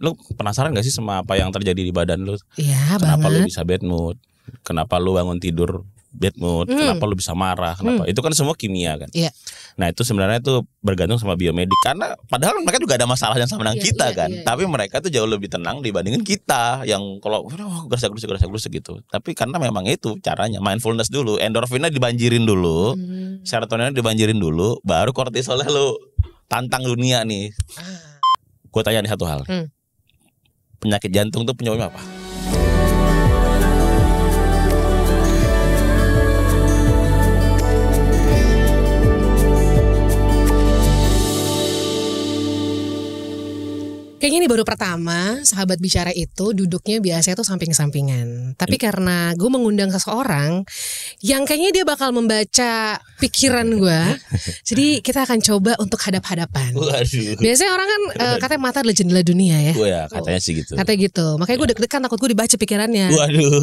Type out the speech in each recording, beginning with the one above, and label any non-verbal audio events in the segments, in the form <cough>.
Lu penasaran gak sih sama apa yang terjadi di badan lu? Iya Kenapa lu bisa bad mood? Kenapa lu bangun tidur bad mood, hmm. kenapa lu bisa marah, kenapa? Hmm. Itu kan semua kimia kan. Iya. Nah, itu sebenarnya itu bergantung sama biomedik karena padahal mereka juga ada masalah yang sama dengan iya, kita iya, kan. Iya, Tapi mereka tuh jauh lebih tenang dibandingin kita yang kalau oh, gerasa gerasa gerasa-gerusuk gitu. Tapi karena memang itu caranya mindfulness dulu, endorfinnya dibanjirin dulu, hmm. serotoninnya dibanjirin dulu, baru kortisolnya lu tantang dunia nih. Ah. Gue tanya nih satu hal. Hmm penyakit jantung tuh penyebabnya apa? Kayaknya ini baru pertama sahabat bicara itu duduknya biasanya itu samping-sampingan. Tapi ya. karena gue mengundang seseorang yang kayaknya dia bakal membaca pikiran gue, <laughs> jadi kita akan coba untuk hadap-hadapan. Biasanya orang kan uh, katanya mata adalah jendela dunia ya. Gue oh ya katanya sih gitu. Katanya gitu. Makanya gue iya. deg-degan takut gue dibaca pikirannya. Waduh.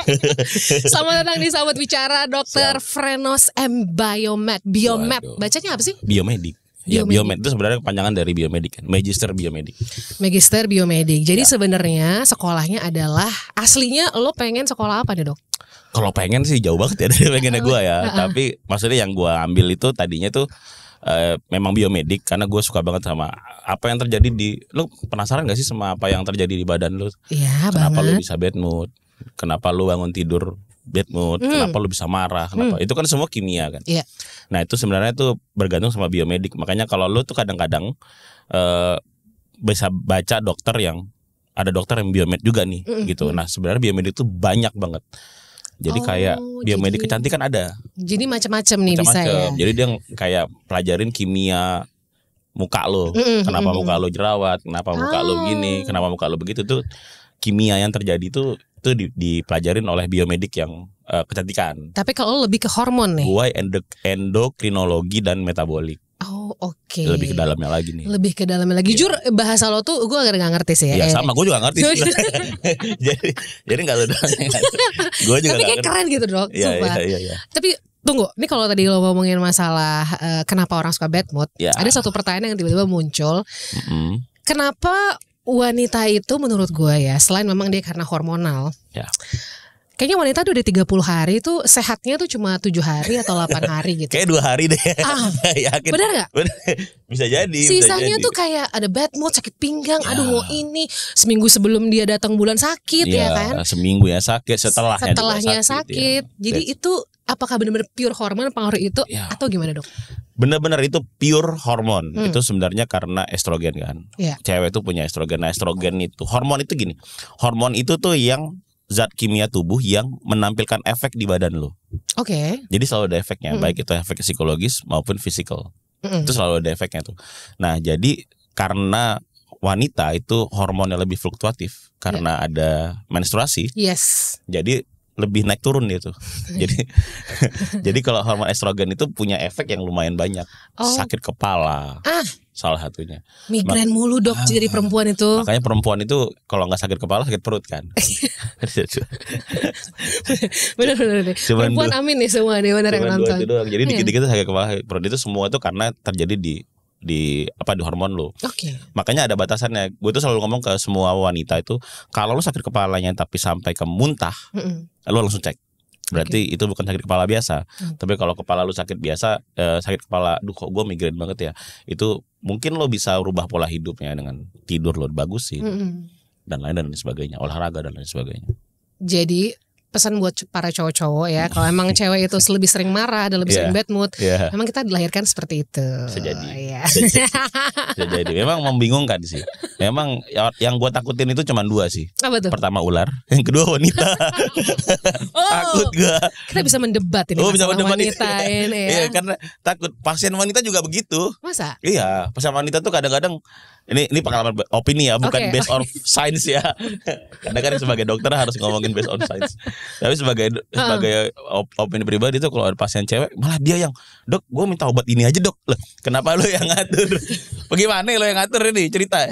<laughs> Selamat datang di sahabat bicara Dokter Frenos M Biomed. Biomed. Bacanya apa sih? Biomedik. Ya, biomed itu sebenarnya kepanjangan dari biomedik kan. Magister biomedik. Magister biomedik. Jadi ya. sebenarnya sekolahnya adalah aslinya lo pengen sekolah apa deh Dok? Kalau pengen sih jauh banget ya dari pengennya gue ya. Tapi maksudnya yang gue ambil itu tadinya tuh e, memang biomedik karena gue suka banget sama apa yang terjadi di lo penasaran gak sih sama apa yang terjadi di badan lu? Iya, Kenapa lo bisa bad mood? Kenapa lo bangun tidur bad mood, mm. kenapa lu bisa marah, kenapa? Mm. Itu kan semua kimia kan. Yeah. Nah, itu sebenarnya itu bergantung sama biomedik. Makanya kalau lu tuh kadang-kadang uh, bisa baca dokter yang ada dokter yang biomed juga nih mm. gitu. Hmm. Nah, sebenarnya biomedik itu banyak banget. Jadi oh, kayak biomedik jadi, kecantikan ada. Jadi macam-macam nih macem -macem. bisa ya. Jadi dia kayak pelajarin kimia muka lo, mm -hmm. kenapa hmm, hmm. muka lo jerawat, kenapa oh. muka lo gini, kenapa muka lo begitu tuh kimia yang terjadi itu itu dipelajarin oleh biomedik yang uh, kecantikan. Tapi kalau lebih ke hormon nih. Gua endokrinologi dan metabolik. Oh oke. Okay. Lebih ke dalamnya lagi nih. Lebih ke dalamnya lagi. Yeah. Jujur bahasa lo tuh gue agak nggak ngerti sih. ya. yeah, sama gue juga nggak ngerti. <laughs> jadi jadi gak ada. doang. <laughs> gue juga Tapi kayak keren gitu dok. Iya, iya iya iya. Tapi tunggu, ini kalau tadi lo ngomongin masalah uh, kenapa orang suka bad mood, yeah. ada satu pertanyaan yang tiba-tiba muncul. Mm -hmm. Kenapa wanita itu menurut gue ya selain memang dia karena hormonal. yeah. Kayaknya wanita tuh udah 30 hari tuh sehatnya tuh cuma 7 hari atau 8 <laughs> hari gitu. Kayak 2 hari deh. Ah, <laughs> nah, ya, yakin. Benar gak? bisa jadi. Sisanya bisa jadi. tuh kayak ada bad mood, sakit pinggang, ya. aduh mau ini. Seminggu sebelum dia datang bulan sakit ya, ya kan. Seminggu ya sakit, setelahnya Setelahnya sakit. Ya. sakit. Ya. Jadi That's... itu apakah benar-benar pure hormon pengaruh itu ya. atau gimana dok? Benar-benar itu pure hormon. Hmm. Itu sebenarnya karena estrogen kan. Ya. Cewek itu punya estrogen. Nah, estrogen itu hormon itu gini. Hormon itu tuh yang zat kimia tubuh yang menampilkan efek di badan lo. Oke. Okay. Jadi selalu ada efeknya, hmm. baik itu efek psikologis maupun fisikal. Hmm. Itu selalu ada efeknya tuh. Nah, jadi karena wanita itu hormonnya lebih fluktuatif karena yeah. ada menstruasi. Yes. Jadi lebih naik turun dia tuh. <laughs> jadi <laughs> jadi kalau hormon estrogen itu punya efek yang lumayan banyak. Oh. Sakit kepala. Ah salah satunya. migran Mak mulu dok jadi ah. perempuan itu. Makanya perempuan itu kalau nggak sakit kepala sakit perut kan. <laughs> benar benar. Cuman perempuan amin nih semua nih benar yang nonton. Itu doang. Jadi iya. dikit-dikit sakit kepala perut itu semua itu karena terjadi di di apa di hormon lo Oke. Okay. Makanya ada batasannya. Gue tuh selalu ngomong ke semua wanita itu kalau lo sakit kepalanya tapi sampai ke muntah, mm -mm. lo langsung cek berarti okay. itu bukan sakit kepala biasa. Hmm. Tapi kalau kepala lu sakit biasa, eh, sakit kepala, duh kok gue migrain banget ya. Itu mungkin lo bisa rubah pola hidupnya dengan tidur lo sih hmm. dan lain dan lain sebagainya, olahraga dan lain sebagainya. Jadi pesan buat para cowok-cowok ya kalau emang <laughs> cewek itu lebih sering marah dan lebih yeah. sering bad mood yeah. emang kita dilahirkan seperti itu bisa jadi yeah. <laughs> memang membingungkan sih memang ya, yang gue takutin itu cuma dua sih Apa tuh? pertama ular yang kedua wanita <laughs> oh, takut gue kita bisa mendebat ini oh, bisa mendebat wanita ini ya. ya karena takut pasien wanita juga begitu masa iya pasien wanita tuh kadang-kadang ini ini pengalaman opini ya, bukan okay. based on science ya. <laughs> Karena kan sebagai dokter harus ngomongin based on science. Tapi sebagai uh. sebagai op, opini pribadi itu kalau ada pasien cewek malah dia yang dok, gue minta obat ini aja dok. Loh, kenapa lo yang ngatur? <laughs> Bagaimana lo yang ngatur ini cerita? <laughs>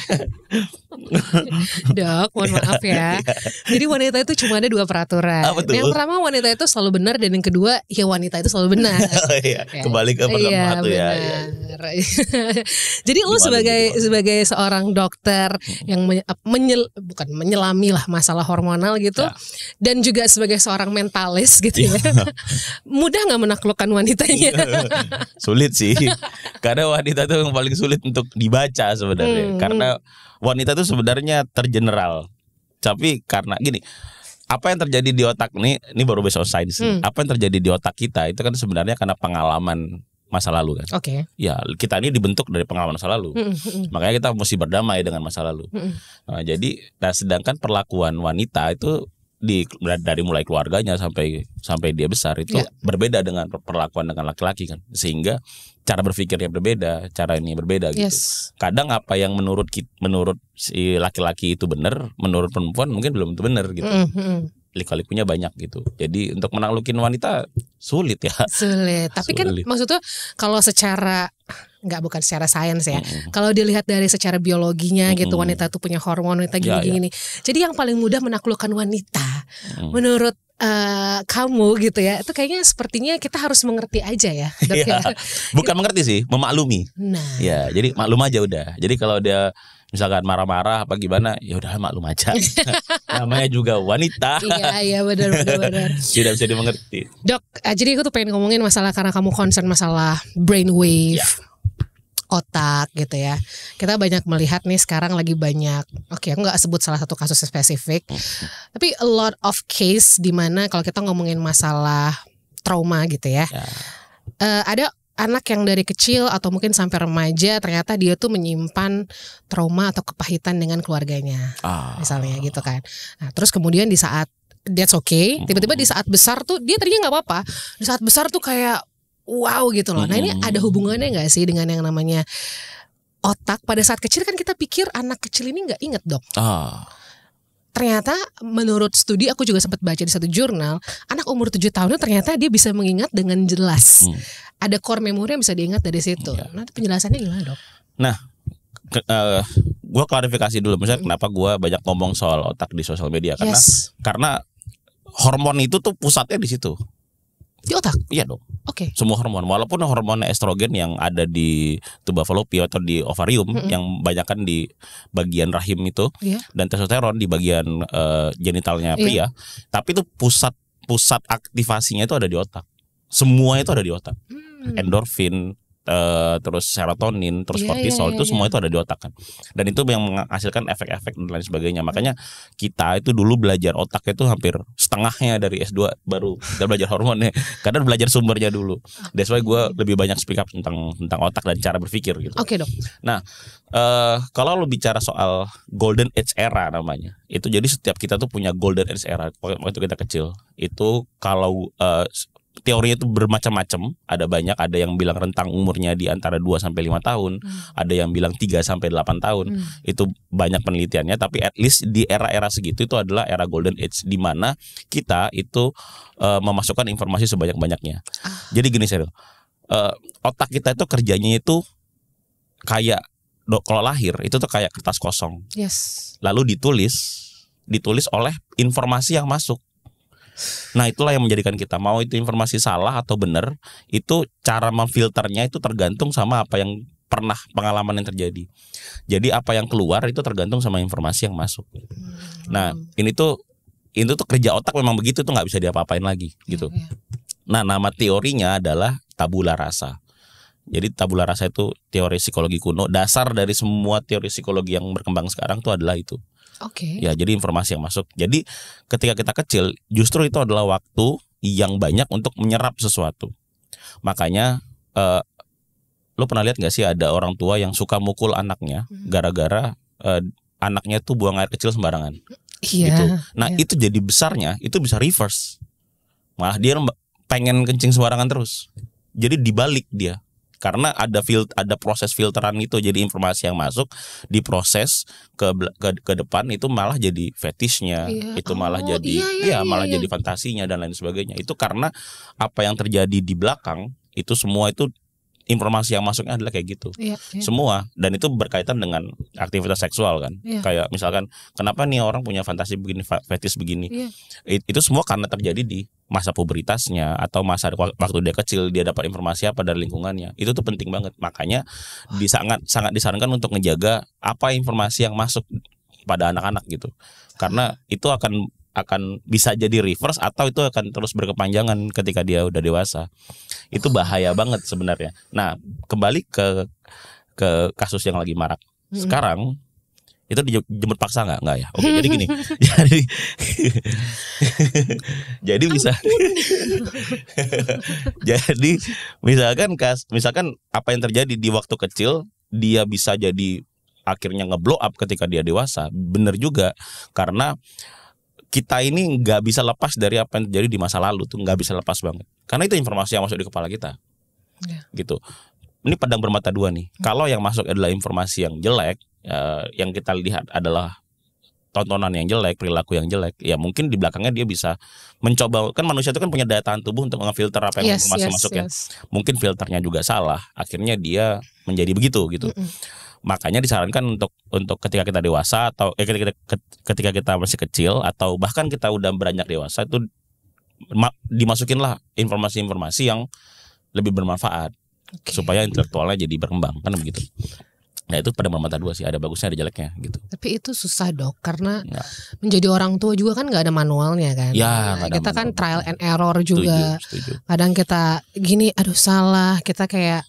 <laughs> Dok, mohon maaf ya. <laughs> Jadi wanita itu cuma ada dua peraturan. Ah, Yang pertama wanita itu selalu benar dan yang kedua ya wanita itu selalu benar. <laughs> ya. Kembali ke pertama iya, tuh ya. Iya. Jadi lu sebagai gimana? Gitu, sebagai seorang dokter hmm. yang menye, menyel, bukan menyelami lah masalah hormonal gitu ya. dan juga sebagai seorang mentalis gitu ya. Iya. Mudah nggak menaklukkan wanitanya? Iya. sulit sih. Karena wanita itu yang paling sulit untuk dibaca sebenarnya. Hmm. Karena wanita itu sebenarnya tergeneral. Tapi karena gini, apa yang terjadi di otak ini ini baru besok selesai sih. Hmm. Apa yang terjadi di otak kita itu kan sebenarnya karena pengalaman masa lalu kan. Oke. Okay. Ya, kita ini dibentuk dari pengalaman masa lalu. -hmm. hmm, hmm. Makanya kita mesti berdamai dengan masa lalu. -hmm. hmm. Nah, jadi nah sedangkan perlakuan wanita itu di dari mulai keluarganya sampai sampai dia besar itu yeah. berbeda dengan perlakuan dengan laki-laki kan sehingga cara berpikirnya berbeda cara ini berbeda gitu yes. kadang apa yang menurut menurut si laki-laki itu benar menurut perempuan mungkin belum itu benar gitu mm -hmm. lika-likunya banyak gitu jadi untuk menaklukin wanita sulit ya sulit tapi kan sulit. kan maksudnya kalau secara nggak bukan secara sains ya. Mm -hmm. Kalau dilihat dari secara biologinya mm -hmm. gitu wanita tuh punya hormon wanita ya, ya. gini-gini. Yeah, yeah. Jadi yang paling mudah menaklukkan wanita mm. menurut uh, kamu gitu ya itu kayaknya sepertinya kita harus mengerti aja ya dok, <laughs> ya. bukan mengerti sih memaklumi nah ya jadi maklum aja udah jadi kalau dia misalkan marah-marah apa gimana ya udah maklum aja <laughs> namanya juga wanita iya iya benar benar <laughs> tidak bisa dimengerti dok eh, jadi aku tuh pengen ngomongin masalah karena kamu concern masalah brainwave yeah otak gitu ya kita banyak melihat nih sekarang lagi banyak oke okay, aku nggak sebut salah satu kasus spesifik tapi a lot of case dimana kalau kita ngomongin masalah trauma gitu ya, yeah. Ya. Uh, ada anak yang dari kecil atau mungkin sampai remaja ternyata dia tuh menyimpan trauma atau kepahitan dengan keluarganya ah. misalnya gitu kan nah, terus kemudian di saat that's okay tiba-tiba di saat besar tuh dia tadinya nggak apa-apa di saat besar tuh kayak wow gitu loh nah ini hmm. ada hubungannya nggak sih dengan yang namanya otak pada saat kecil kan kita pikir anak kecil ini nggak inget dok ah ternyata menurut studi aku juga sempat baca di satu jurnal anak umur 7 tahun ternyata dia bisa mengingat dengan jelas hmm. ada core memori yang bisa diingat dari situ ya. nah penjelasannya gimana dok nah ke, uh, eh, gue klarifikasi dulu misalnya hmm. kenapa gue banyak ngomong soal otak di sosial media karena karena hormon itu tuh pusatnya di situ di otak? Iya dong. Oke. Okay. Semua hormon, walaupun hormon estrogen yang ada di tuba falopi atau di ovarium mm -hmm. yang banyakkan di bagian rahim itu yeah. dan testosteron di bagian uh, genitalnya iya. pria, yeah. tapi itu pusat pusat aktivasinya itu ada di otak. Semua itu ada di otak. Mm. Endorfin, uh, terus serotonin, terus yeah, kortisol yeah, yeah, itu yeah. semua iya. itu ada di otak kan. Dan itu yang menghasilkan efek-efek dan lain sebagainya. Hmm. Makanya kita itu dulu belajar otak itu hampir setengahnya dari S2 baru kita belajar hormonnya. <laughs> Karena belajar sumbernya dulu. Ah. That's why gue lebih banyak speak up tentang tentang otak dan cara berpikir gitu. Oke okay, dok. Nah, uh, kalau lo bicara soal golden age era namanya. Itu jadi setiap kita tuh punya golden age era waktu kita kecil. Itu kalau uh, teorinya itu bermacam-macam, ada banyak, ada yang bilang rentang umurnya di antara 2 sampai lima tahun, hmm. ada yang bilang 3 sampai delapan tahun. Hmm. Itu banyak penelitiannya, tapi at least di era-era segitu itu adalah era golden age di mana kita itu uh, memasukkan informasi sebanyak-banyaknya. Ah. Jadi gini sih, eh, uh, otak kita itu kerjanya itu kayak do, kalau lahir itu tuh kayak kertas kosong. Yes. Lalu ditulis, ditulis oleh informasi yang masuk. Nah itulah yang menjadikan kita mau itu informasi salah atau benar itu cara memfilternya itu tergantung sama apa yang pernah pengalaman yang terjadi. Jadi apa yang keluar itu tergantung sama informasi yang masuk. Hmm. Nah ini tuh itu tuh kerja otak memang begitu tuh nggak bisa diapa-apain lagi iya, gitu. Iya. Nah nama teorinya adalah tabula rasa. Jadi tabula rasa itu teori psikologi kuno. Dasar dari semua teori psikologi yang berkembang sekarang tuh adalah itu. Oke. Okay. Ya, jadi informasi yang masuk. Jadi ketika kita kecil, justru itu adalah waktu yang banyak untuk menyerap sesuatu. Makanya uh, eh, lo pernah lihat nggak sih ada orang tua yang suka mukul anaknya hmm. gara-gara uh, anaknya tuh buang air kecil sembarangan. Iya. Gitu. Nah, yeah. itu jadi besarnya itu bisa reverse. Malah dia pengen kencing sembarangan terus. Jadi dibalik dia karena ada field ada proses filteran itu jadi informasi yang masuk diproses ke ke, ke depan itu malah jadi fetishnya iya. itu malah oh, jadi iya, iya, ya malah iya. jadi fantasinya dan lain sebagainya itu karena apa yang terjadi di belakang itu semua itu informasi yang masuknya adalah kayak gitu yeah, yeah. semua dan itu berkaitan dengan aktivitas seksual kan yeah. kayak misalkan kenapa nih orang punya fantasi begini fetis begini yeah. It, itu semua karena terjadi di masa pubertasnya atau masa waktu dia kecil dia dapat informasi apa dari lingkungannya itu tuh penting banget makanya sangat sangat disarankan untuk ngejaga apa informasi yang masuk pada anak-anak gitu karena ah. itu akan akan bisa jadi reverse atau itu akan terus berkepanjangan ketika dia udah dewasa. Itu bahaya banget sebenarnya. Nah, kembali ke ke kasus yang lagi marak. Sekarang itu dijemput paksa nggak nggak ya oke jadi gini <laughs> jadi jadi bisa <laughs> jadi misalkan kas misalkan apa yang terjadi di waktu kecil dia bisa jadi akhirnya ngeblow up ketika dia dewasa bener juga karena kita ini nggak bisa lepas dari apa yang terjadi di masa lalu tuh nggak bisa lepas banget karena itu informasi yang masuk di kepala kita ya. gitu ini pedang bermata dua nih hmm. kalau yang masuk adalah informasi yang jelek uh, yang kita lihat adalah tontonan yang jelek perilaku yang jelek ya mungkin di belakangnya dia bisa mencoba kan manusia itu kan punya daya tahan tubuh untuk mengfilter apa yang yes, masuk masuk ya. yes. ya mungkin filternya juga salah akhirnya dia menjadi begitu gitu mm -mm Makanya disarankan untuk untuk ketika kita dewasa atau eh, ketika ketika kita masih kecil atau bahkan kita udah beranjak dewasa itu dimasukinlah informasi-informasi yang lebih bermanfaat okay. supaya intelektualnya jadi berkembang kan begitu. Nah itu pada mata dua sih ada bagusnya ada jeleknya gitu. Tapi itu susah dok karena ya. menjadi orang tua juga kan nggak ada manualnya kan. Ya, nah, kita manual. kan trial and error juga. Setuju, setuju. Kadang kita gini aduh salah kita kayak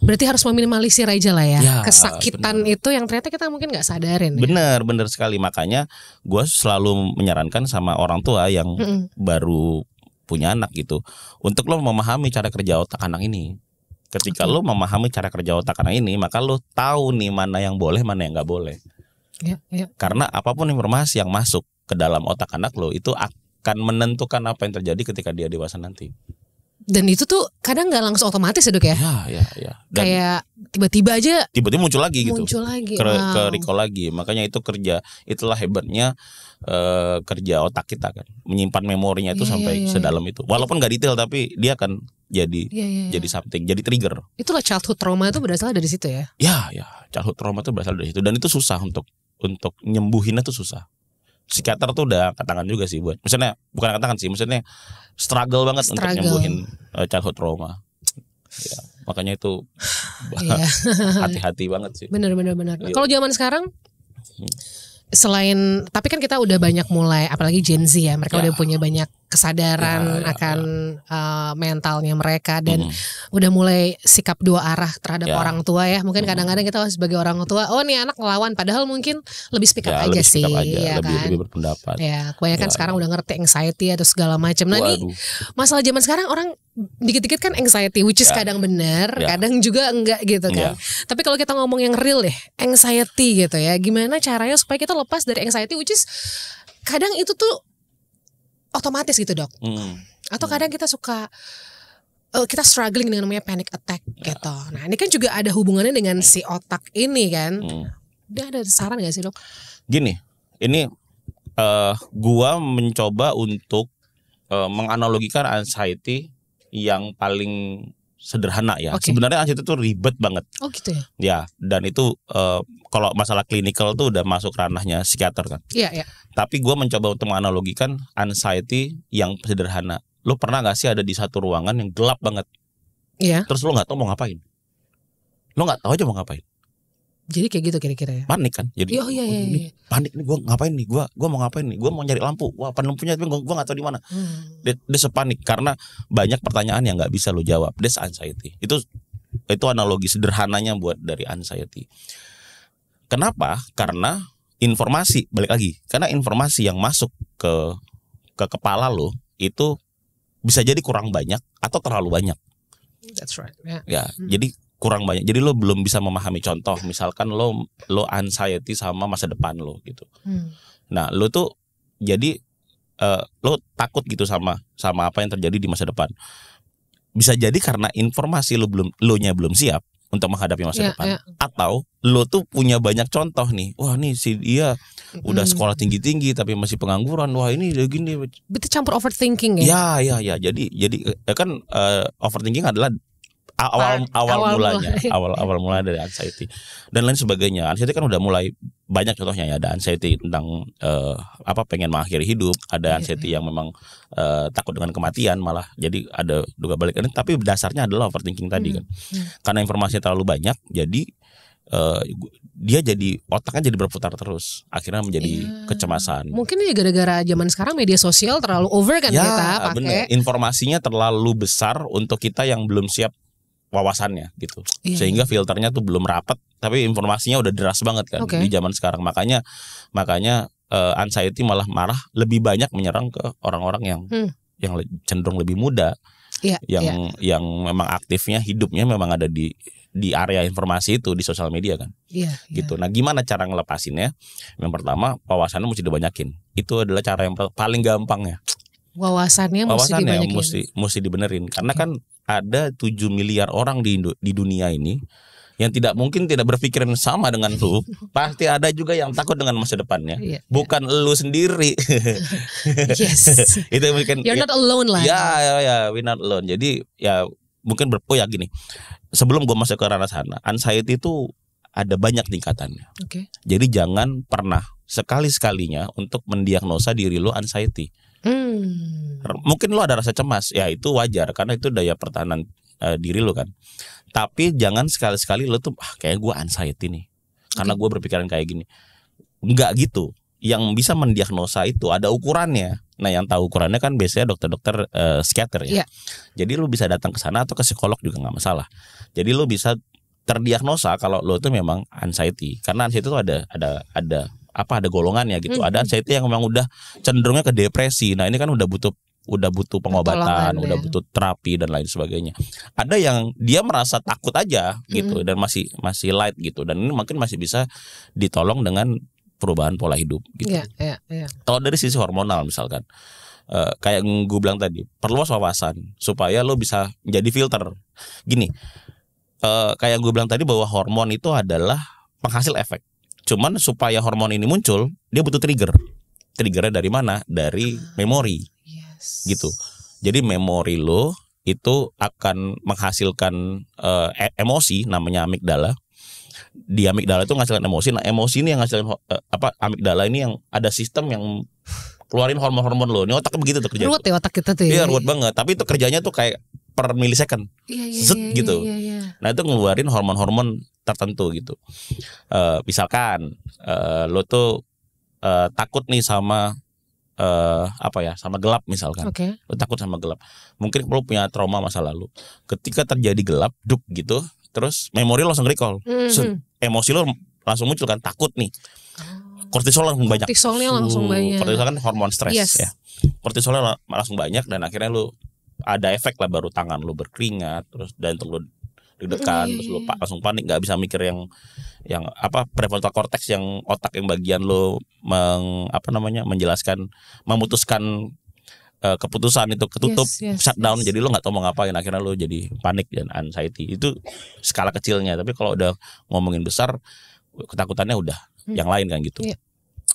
berarti harus meminimalisir aja lah ya, ya kesakitan bener. itu yang ternyata kita mungkin nggak sadarin. Bener ya? bener sekali makanya gue selalu menyarankan sama orang tua yang mm -mm. baru punya anak gitu untuk lo memahami cara kerja otak anak ini Ketika okay. lo memahami cara kerja otak anak ini, maka lo tahu nih mana yang boleh, mana yang nggak boleh. Ya, ya. Karena apapun informasi yang masuk ke dalam otak anak lo itu akan menentukan apa yang terjadi ketika dia dewasa nanti dan itu tuh kadang nggak langsung otomatis ya dok ya? Ya ya ya. Dan kayak tiba-tiba aja. Tiba-tiba muncul lagi gitu. Muncul lagi. Ke, wow. ke recall lagi. Makanya itu kerja itulah hebatnya uh, kerja otak kita kan. Menyimpan memorinya itu yeah, sampai yeah, yeah. sedalam itu. Walaupun nggak detail tapi dia akan jadi yeah, yeah, yeah. jadi something, jadi trigger. Itulah childhood trauma itu berasal dari situ ya? Ya, ya, childhood trauma itu berasal dari situ dan itu susah untuk untuk nyembuhinnya tuh susah. Psikiater tuh udah katakan juga sih buat, misalnya bukan katakan sih, misalnya struggle banget struggle. untuk nyembuhin uh, childhood trauma. Ya, makanya itu <laughs> iya. <laughs> hati-hati banget sih. Bener bener bener. Ya. Kalau zaman sekarang hmm. selain tapi kan kita udah banyak mulai apalagi Gen Z ya mereka ya. udah punya banyak kesadaran ya, ya, akan ya. Uh, mentalnya mereka dan hmm. udah mulai sikap dua arah terhadap ya. orang tua ya mungkin kadang kadang-kadang kita sebagai orang tua oh nih anak ngelawan padahal mungkin lebih speak up ya, aja lebih sih up aja, ya lebih, kan lebih berpendapat ya kebanyakan ya, sekarang ya. udah ngerti anxiety atau segala macam nah ini masalah zaman sekarang orang dikit-dikit kan anxiety which is ya. kadang benar ya. kadang juga enggak gitu kan ya. tapi kalau kita ngomong yang real deh anxiety gitu ya gimana caranya supaya kita lepas dari anxiety which is kadang itu tuh otomatis gitu dok hmm. atau hmm. kadang kita suka uh, kita struggling dengan namanya panic attack yeah. gitu nah ini kan juga ada hubungannya dengan si otak ini kan Mm. dia ada saran gak sih dok gini ini uh, gua mencoba untuk uh, menganalogikan anxiety yang paling sederhana ya. Okay. Sebenarnya itu ribet banget. Oh gitu ya. Ya, dan itu uh, kalau masalah klinikal tuh udah masuk ranahnya psikiater kan. Iya, iya. Tapi gue mencoba untuk menganalogikan anxiety yang sederhana. Lo pernah gak sih ada di satu ruangan yang gelap banget? Iya. Terus lo nggak tahu mau ngapain? Lo nggak tahu aja mau ngapain? Jadi kayak gitu kira-kira ya. Panik kan. Jadi oh, iya, oh, iya, iya. panik nih gua ngapain nih gua gua mau ngapain nih? Gua mau nyari lampu. Wah, apa lampunya tapi gue gua tau tahu di mana. Hmm. Dia, sepanik karena banyak pertanyaan yang nggak bisa lo jawab. Des anxiety. Itu itu analogi sederhananya buat dari anxiety. Kenapa? Karena informasi balik lagi. Karena informasi yang masuk ke ke kepala lo itu bisa jadi kurang banyak atau terlalu banyak. That's right. Yeah. Ya, hmm. jadi kurang banyak. Jadi lo belum bisa memahami contoh misalkan lo lo anxiety sama masa depan lo gitu. Hmm. Nah, lo tuh jadi uh, lo takut gitu sama sama apa yang terjadi di masa depan. Bisa jadi karena informasi lo belum lo nya belum siap untuk menghadapi masa yeah, depan yeah. atau lo tuh punya banyak contoh nih wah nih si dia udah hmm. sekolah tinggi tinggi tapi masih pengangguran wah ini udah gini betul campur overthinking ya ya ya ya jadi jadi eh, kan uh, overthinking adalah awal awal, mulanya <laughs> awal awal mulanya dari anxiety dan lain sebagainya anxiety kan udah mulai banyak contohnya ya ada anxiety tentang uh, apa pengen mengakhiri hidup ada iya. anxiety yang memang uh, takut dengan kematian malah jadi ada duga balik ini tapi dasarnya adalah overthinking tadi hmm, kan hmm. karena informasinya terlalu banyak jadi uh, dia jadi otaknya jadi berputar terus akhirnya menjadi yeah. kecemasan mungkin ini gara-gara zaman sekarang media sosial terlalu over kan ya, kita pakai informasinya terlalu besar untuk kita yang belum siap wawasannya gitu. Iya. Sehingga iya. filternya tuh belum rapat tapi informasinya udah deras banget kan okay. di zaman sekarang. Makanya makanya uh, anxiety malah marah lebih banyak menyerang ke orang-orang yang hmm. yang cenderung lebih muda. Iya, yang iya. yang memang aktifnya hidupnya memang ada di di area informasi itu di sosial media kan. Iya. iya. Gitu. Nah, gimana cara ngelepasinnya? Yang pertama, wawasannya mesti dibanyakin. Itu adalah cara yang paling gampang ya wawasannya, wawasannya mesti mesti mesti dibenerin karena okay. Iya. kan ada 7 miliar orang di di dunia ini yang tidak mungkin tidak berpikiran sama dengan lu <laughs> pasti ada juga yang takut dengan masa depannya yeah, iya. bukan yeah. lu sendiri <laughs> yes <laughs> itu mungkin you're not alone lah ya ya ya we not alone jadi ya mungkin berpo oh ya gini sebelum gue masuk ke ranah sana anxiety itu ada banyak tingkatannya okay. jadi jangan pernah sekali sekalinya untuk mendiagnosa diri lu anxiety Hmm. Mungkin lo ada rasa cemas, ya itu wajar karena itu daya pertahanan uh, diri lo kan. Tapi jangan sekali-sekali lo tuh ah, kayak gue anxiety nih, karena gue berpikiran kayak gini. Enggak gitu. Yang bisa mendiagnosa itu ada ukurannya. Nah, yang tahu ukurannya kan biasanya dokter-dokter uh, psikiater ya. Yeah. Jadi lo bisa datang ke sana atau ke psikolog juga nggak masalah. Jadi lo bisa terdiagnosa kalau lo tuh memang anxiety karena anxiety itu ada ada ada apa ada golongannya gitu. Hmm. Ada anxiety yang memang udah cenderungnya ke depresi. Nah, ini kan udah butuh udah butuh pengobatan, Tolongan, udah ya. butuh terapi dan lain sebagainya. Ada yang dia merasa takut aja gitu hmm. dan masih masih light gitu dan ini mungkin masih bisa ditolong dengan perubahan pola hidup gitu. Yeah, yeah, yeah. Kalau dari sisi hormonal misalkan Uh, kayak gue bilang tadi perluas wawasan supaya lo bisa jadi filter gini uh, kayak gue bilang tadi bahwa hormon itu adalah penghasil efek Cuman supaya hormon ini muncul, dia butuh trigger. Triggernya dari mana? Dari ah, memori. Yes. Gitu. Jadi memori lo itu akan menghasilkan uh, emosi namanya amigdala. Di amigdala itu menghasilkan emosi. Nah, emosi ini yang menghasilkan uh, eh, apa amigdala ini yang ada sistem yang keluarin hormon-hormon lo. Ini otak begitu tuh kerjanya. Ruwet ya otak kita tuh. Ya. Iya, ruwet banget. Tapi itu kerjanya tuh kayak per milisecond yeah, yeah, yeah, gitu. Yeah, yeah, yeah. Nah itu ngeluarin hormon-hormon tertentu gitu. Uh, misalkan uh, lo tuh uh, takut nih sama uh, apa ya, sama gelap misalkan. Okay. Lo takut sama gelap. Mungkin lo punya trauma masa lalu. Ketika terjadi gelap, duk gitu, terus memori lo langsung recall. Mm -hmm. Emosi lo langsung muncul kan takut nih. Oh. Kortisol langsung banyak. Kortisolnya langsung uh, banyak. Kortisol kan hormon stres yes. ya. Kortisolnya langsung banyak dan akhirnya lo ada efek lah baru tangan lu berkeringat terus dan lu deg iya, terus lu iya, iya. langsung panik nggak bisa mikir yang yang apa prefrontal cortex yang otak yang bagian lu meng, apa namanya menjelaskan memutuskan uh, keputusan itu ketutup yes, yes, shutdown yes. jadi lu nggak tahu mau ngapain akhirnya lu jadi panik dan anxiety itu skala kecilnya tapi kalau udah ngomongin besar ketakutannya udah hmm. yang lain kan gitu yeah.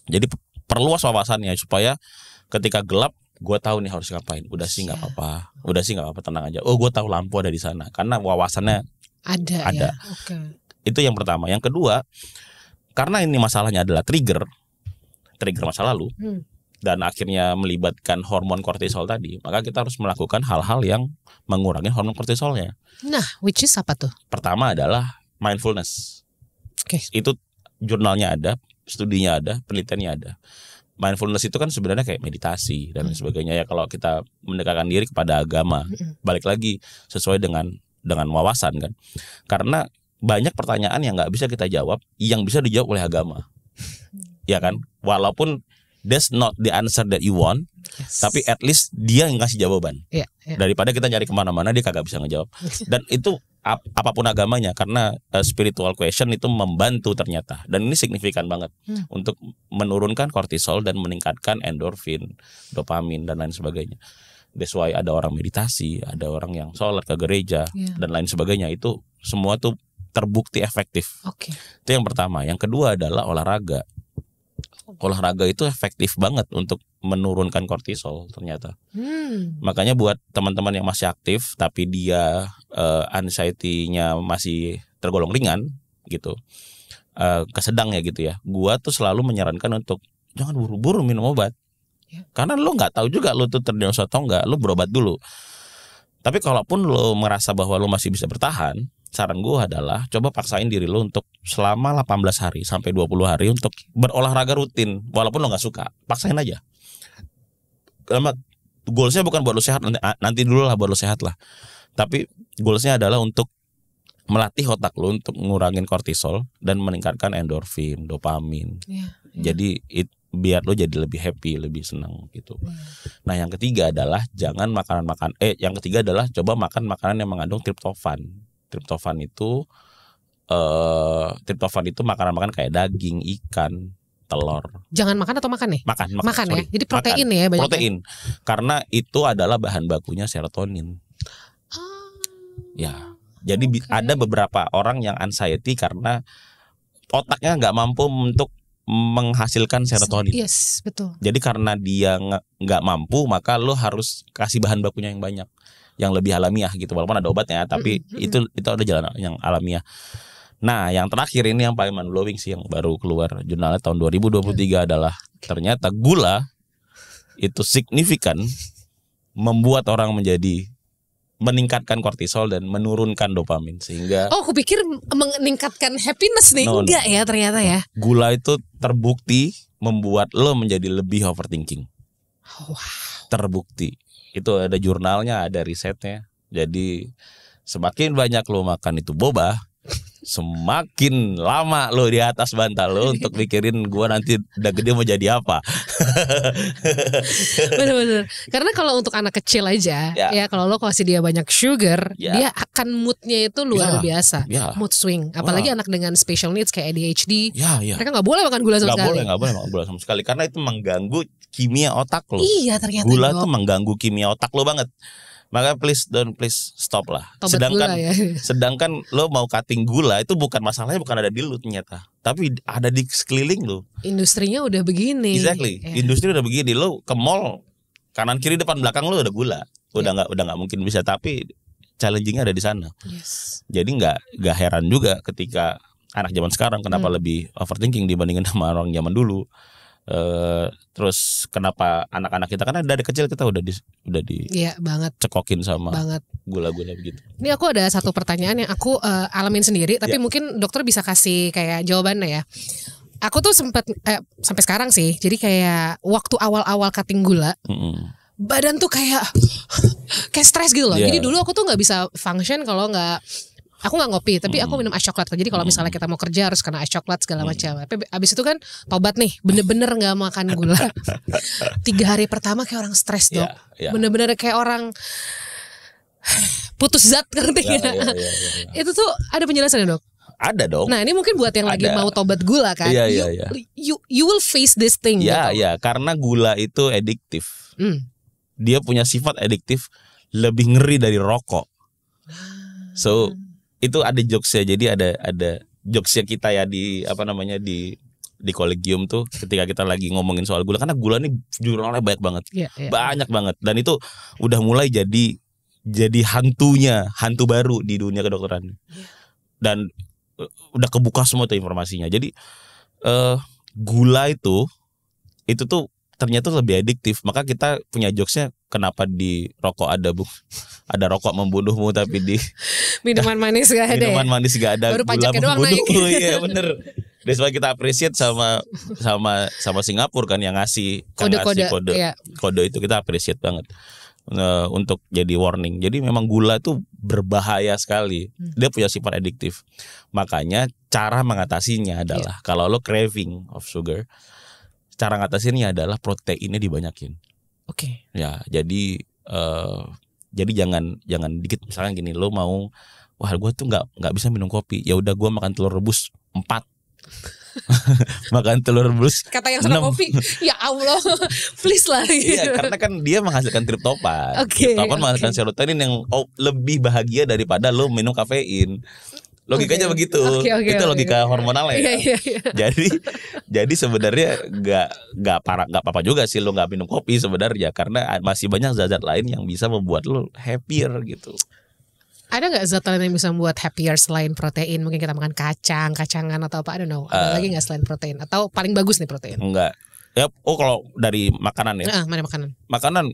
jadi perluas wawasannya supaya ketika gelap gue tahu nih harus ngapain udah sih nggak apa-apa udah sih nggak apa-apa tenang aja oh gue tahu lampu ada di sana karena wawasannya ada ya? ada ya? okay. itu yang pertama yang kedua karena ini masalahnya adalah trigger trigger masa lalu hmm. dan akhirnya melibatkan hormon kortisol tadi maka kita harus melakukan hal-hal yang mengurangi hormon kortisolnya nah which is apa tuh pertama adalah mindfulness okay. itu jurnalnya ada studinya ada penelitiannya ada mindfulness itu kan sebenarnya kayak meditasi dan hmm. sebagainya ya kalau kita mendekatkan diri kepada agama balik lagi sesuai dengan dengan wawasan kan karena banyak pertanyaan yang nggak bisa kita jawab yang bisa dijawab oleh agama <laughs> ya kan walaupun that's not the answer that you want, yes. tapi at least dia yang ngasih jawaban. Yeah, yeah. Daripada kita nyari kemana-mana dia kagak bisa ngejawab. <laughs> Dan itu ap apapun agamanya, karena uh, spiritual question itu membantu ternyata. Dan ini signifikan banget hmm. untuk menurunkan kortisol dan meningkatkan endorfin, dopamin dan lain sebagainya. That's why ada orang meditasi, ada orang yang sholat ke gereja yeah. dan lain sebagainya itu semua tuh terbukti efektif. Okay. Itu yang pertama. Yang kedua adalah olahraga olahraga itu efektif banget untuk menurunkan kortisol ternyata. Hmm. Makanya buat teman-teman yang masih aktif tapi dia uh, anxiety-nya masih tergolong ringan gitu. Uh, eh, kesedang ya gitu ya. Gua tuh selalu menyarankan untuk jangan buru-buru minum obat. Ya. Karena lo nggak tahu juga lo tuh terdiagnosa atau nggak, lo berobat dulu. Tapi kalaupun lo merasa bahwa lo masih bisa bertahan, saran gue adalah coba paksain diri lo untuk selama 18 hari sampai 20 hari untuk berolahraga rutin walaupun lo nggak suka paksain aja lama goalsnya bukan buat lo sehat nanti, nanti dulu lah buat lo sehat lah tapi goalsnya adalah untuk melatih otak lo untuk ngurangin kortisol dan meningkatkan endorfin dopamin yeah, yeah. jadi it, biar lo jadi lebih happy lebih senang gitu yeah. nah yang ketiga adalah jangan makanan makan eh yang ketiga adalah coba makan makanan yang mengandung triptofan triptofan itu eh triptofan itu makanan-makanan kayak daging, ikan, telur. Jangan makan atau makan nih? Makan, makan, makan ya. Jadi protein makan. ya banyak. Ya? Protein. Karena itu adalah bahan bakunya serotonin. Ah. Ya. Jadi okay. ada beberapa orang yang anxiety karena otaknya nggak mampu untuk menghasilkan serotonin. Yes, betul. Jadi karena dia nggak mampu, maka lo harus kasih bahan bakunya yang banyak yang lebih alamiah gitu walaupun ada obatnya tapi mm-hmm. itu itu ada jalan yang alamiah nah yang terakhir ini yang paling mind blowing sih yang baru keluar jurnalnya tahun 2023 yeah. Iya. adalah ternyata gula itu signifikan membuat orang menjadi meningkatkan kortisol dan menurunkan dopamin sehingga oh aku pikir meningkatkan happiness nih no, enggak ya ternyata ya gula itu terbukti membuat lo menjadi lebih overthinking oh, wow. terbukti itu ada jurnalnya, ada risetnya. Jadi semakin banyak lo makan itu boba, semakin lama lo di atas bantal lo <laughs> untuk mikirin gue nanti udah gede mau jadi apa. Bener-bener. <laughs> Karena kalau untuk anak kecil aja, ya, ya kalau lo kasih dia banyak sugar, ya. dia akan moodnya itu luar ya. biasa, ya. mood swing. Apalagi Wah. anak dengan special needs kayak ADHD, ya, ya. mereka nggak boleh makan gula sama gak sekali. Boleh, gak boleh makan gula sama sekali karena itu mengganggu kimia otak lo. Iya ternyata. Gula itu tuh mengganggu kimia otak lo banget. Maka please don't please stop lah. Tobat sedangkan ya. <laughs> sedangkan lo mau cutting gula itu bukan masalahnya bukan ada di lo ternyata, tapi ada di sekeliling lo. Industrinya udah begini. Exactly. Yeah. Industri udah begini. Lo ke mall kanan kiri depan belakang lo udah gula. Udah ya. nggak yeah. udah nggak mungkin bisa tapi challengingnya ada di sana. Yes. Jadi nggak nggak heran juga ketika anak zaman sekarang kenapa hmm. lebih overthinking dibandingin sama orang zaman dulu Eh, terus kenapa anak-anak kita kan dari kecil kita udah di udah di Iya banget cekokin sama banget gula-gula begitu. Ini aku ada satu pertanyaan yang aku uh, alamin sendiri tapi ya. mungkin dokter bisa kasih kayak jawabannya ya. Aku tuh sempat eh, sampai sekarang sih. Jadi kayak waktu awal-awal cutting gula. Mm -hmm. Badan tuh kayak <laughs> kayak stres gitu loh. Yeah. Jadi iya. dulu aku tuh nggak bisa function kalau nggak aku nggak ngopi tapi aku hmm. minum es coklat jadi kalau misalnya hmm. kita mau kerja harus kena es coklat segala hmm. macam tapi abis itu kan tobat nih bener-bener nggak -bener makan gula <laughs> tiga hari pertama kayak orang stres dok iya, iya. bener-bener yeah, yeah. kayak orang putus zat kan ya, itu tuh ada penjelasan dok ada dong. Nah ini mungkin buat yang ada. lagi mau tobat gula kan. yeah, yeah, yeah. You, you will face this thing. Iya gitu. iya karena gula itu ediktif. Hmm. Dia punya sifat ediktif lebih ngeri dari rokok. So itu ada jokesnya jadi ada ada jokesnya kita ya di apa namanya di di kolegium tuh ketika kita lagi ngomongin soal gula karena gula ini jurnalnya banyak banget yeah, yeah. banyak banget dan itu udah mulai jadi jadi hantunya hantu baru di dunia kedokteran yeah. dan eh, udah kebuka semua tuh informasinya jadi uh, gula itu itu tuh ternyata lebih adiktif. Maka kita punya jokesnya kenapa di rokok ada bu ada rokok membunuhmu tapi di <laughs> minuman manis gak ada minuman ya? manis gak ada baru pajaknya doang naik <laughs> iya bener dan sebab kita appreciate sama sama sama Singapura kan yang ngasih kan kode yang ngasih kode kode, iya. kode itu kita appreciate banget eh, untuk jadi warning jadi memang gula itu berbahaya sekali hmm. dia punya sifat adiktif makanya cara mengatasinya adalah yeah. kalau lo craving of sugar cara ngatasinnya adalah proteinnya dibanyakin. Oke. Okay. Ya, jadi uh, jadi jangan jangan dikit misalnya gini lo mau wah gue tuh nggak nggak bisa minum kopi. Ya udah gue makan telur rebus empat. <laughs> makan telur rebus kata yang sama kopi <laughs> ya Allah <laughs> please lah iya karena kan dia menghasilkan triptopan okay, triptopan okay. menghasilkan serotonin yang lebih bahagia daripada lo minum kafein Logikanya okay. begitu. Okay, okay, itu logika okay. ya. yeah, yeah. Iya. Jadi jadi sebenarnya nggak nggak parah nggak apa-apa juga sih lo nggak minum kopi sebenarnya karena masih banyak zat-zat lain yang bisa membuat lo happier gitu. Ada nggak zat lain yang bisa membuat happier selain protein? Mungkin kita makan kacang, kacangan atau apa? I don't know. Ada uh, lagi nggak selain protein? Atau paling bagus nih protein? Enggak. Ya, oh kalau dari makanan ya? Uh, mana makanan? Makanan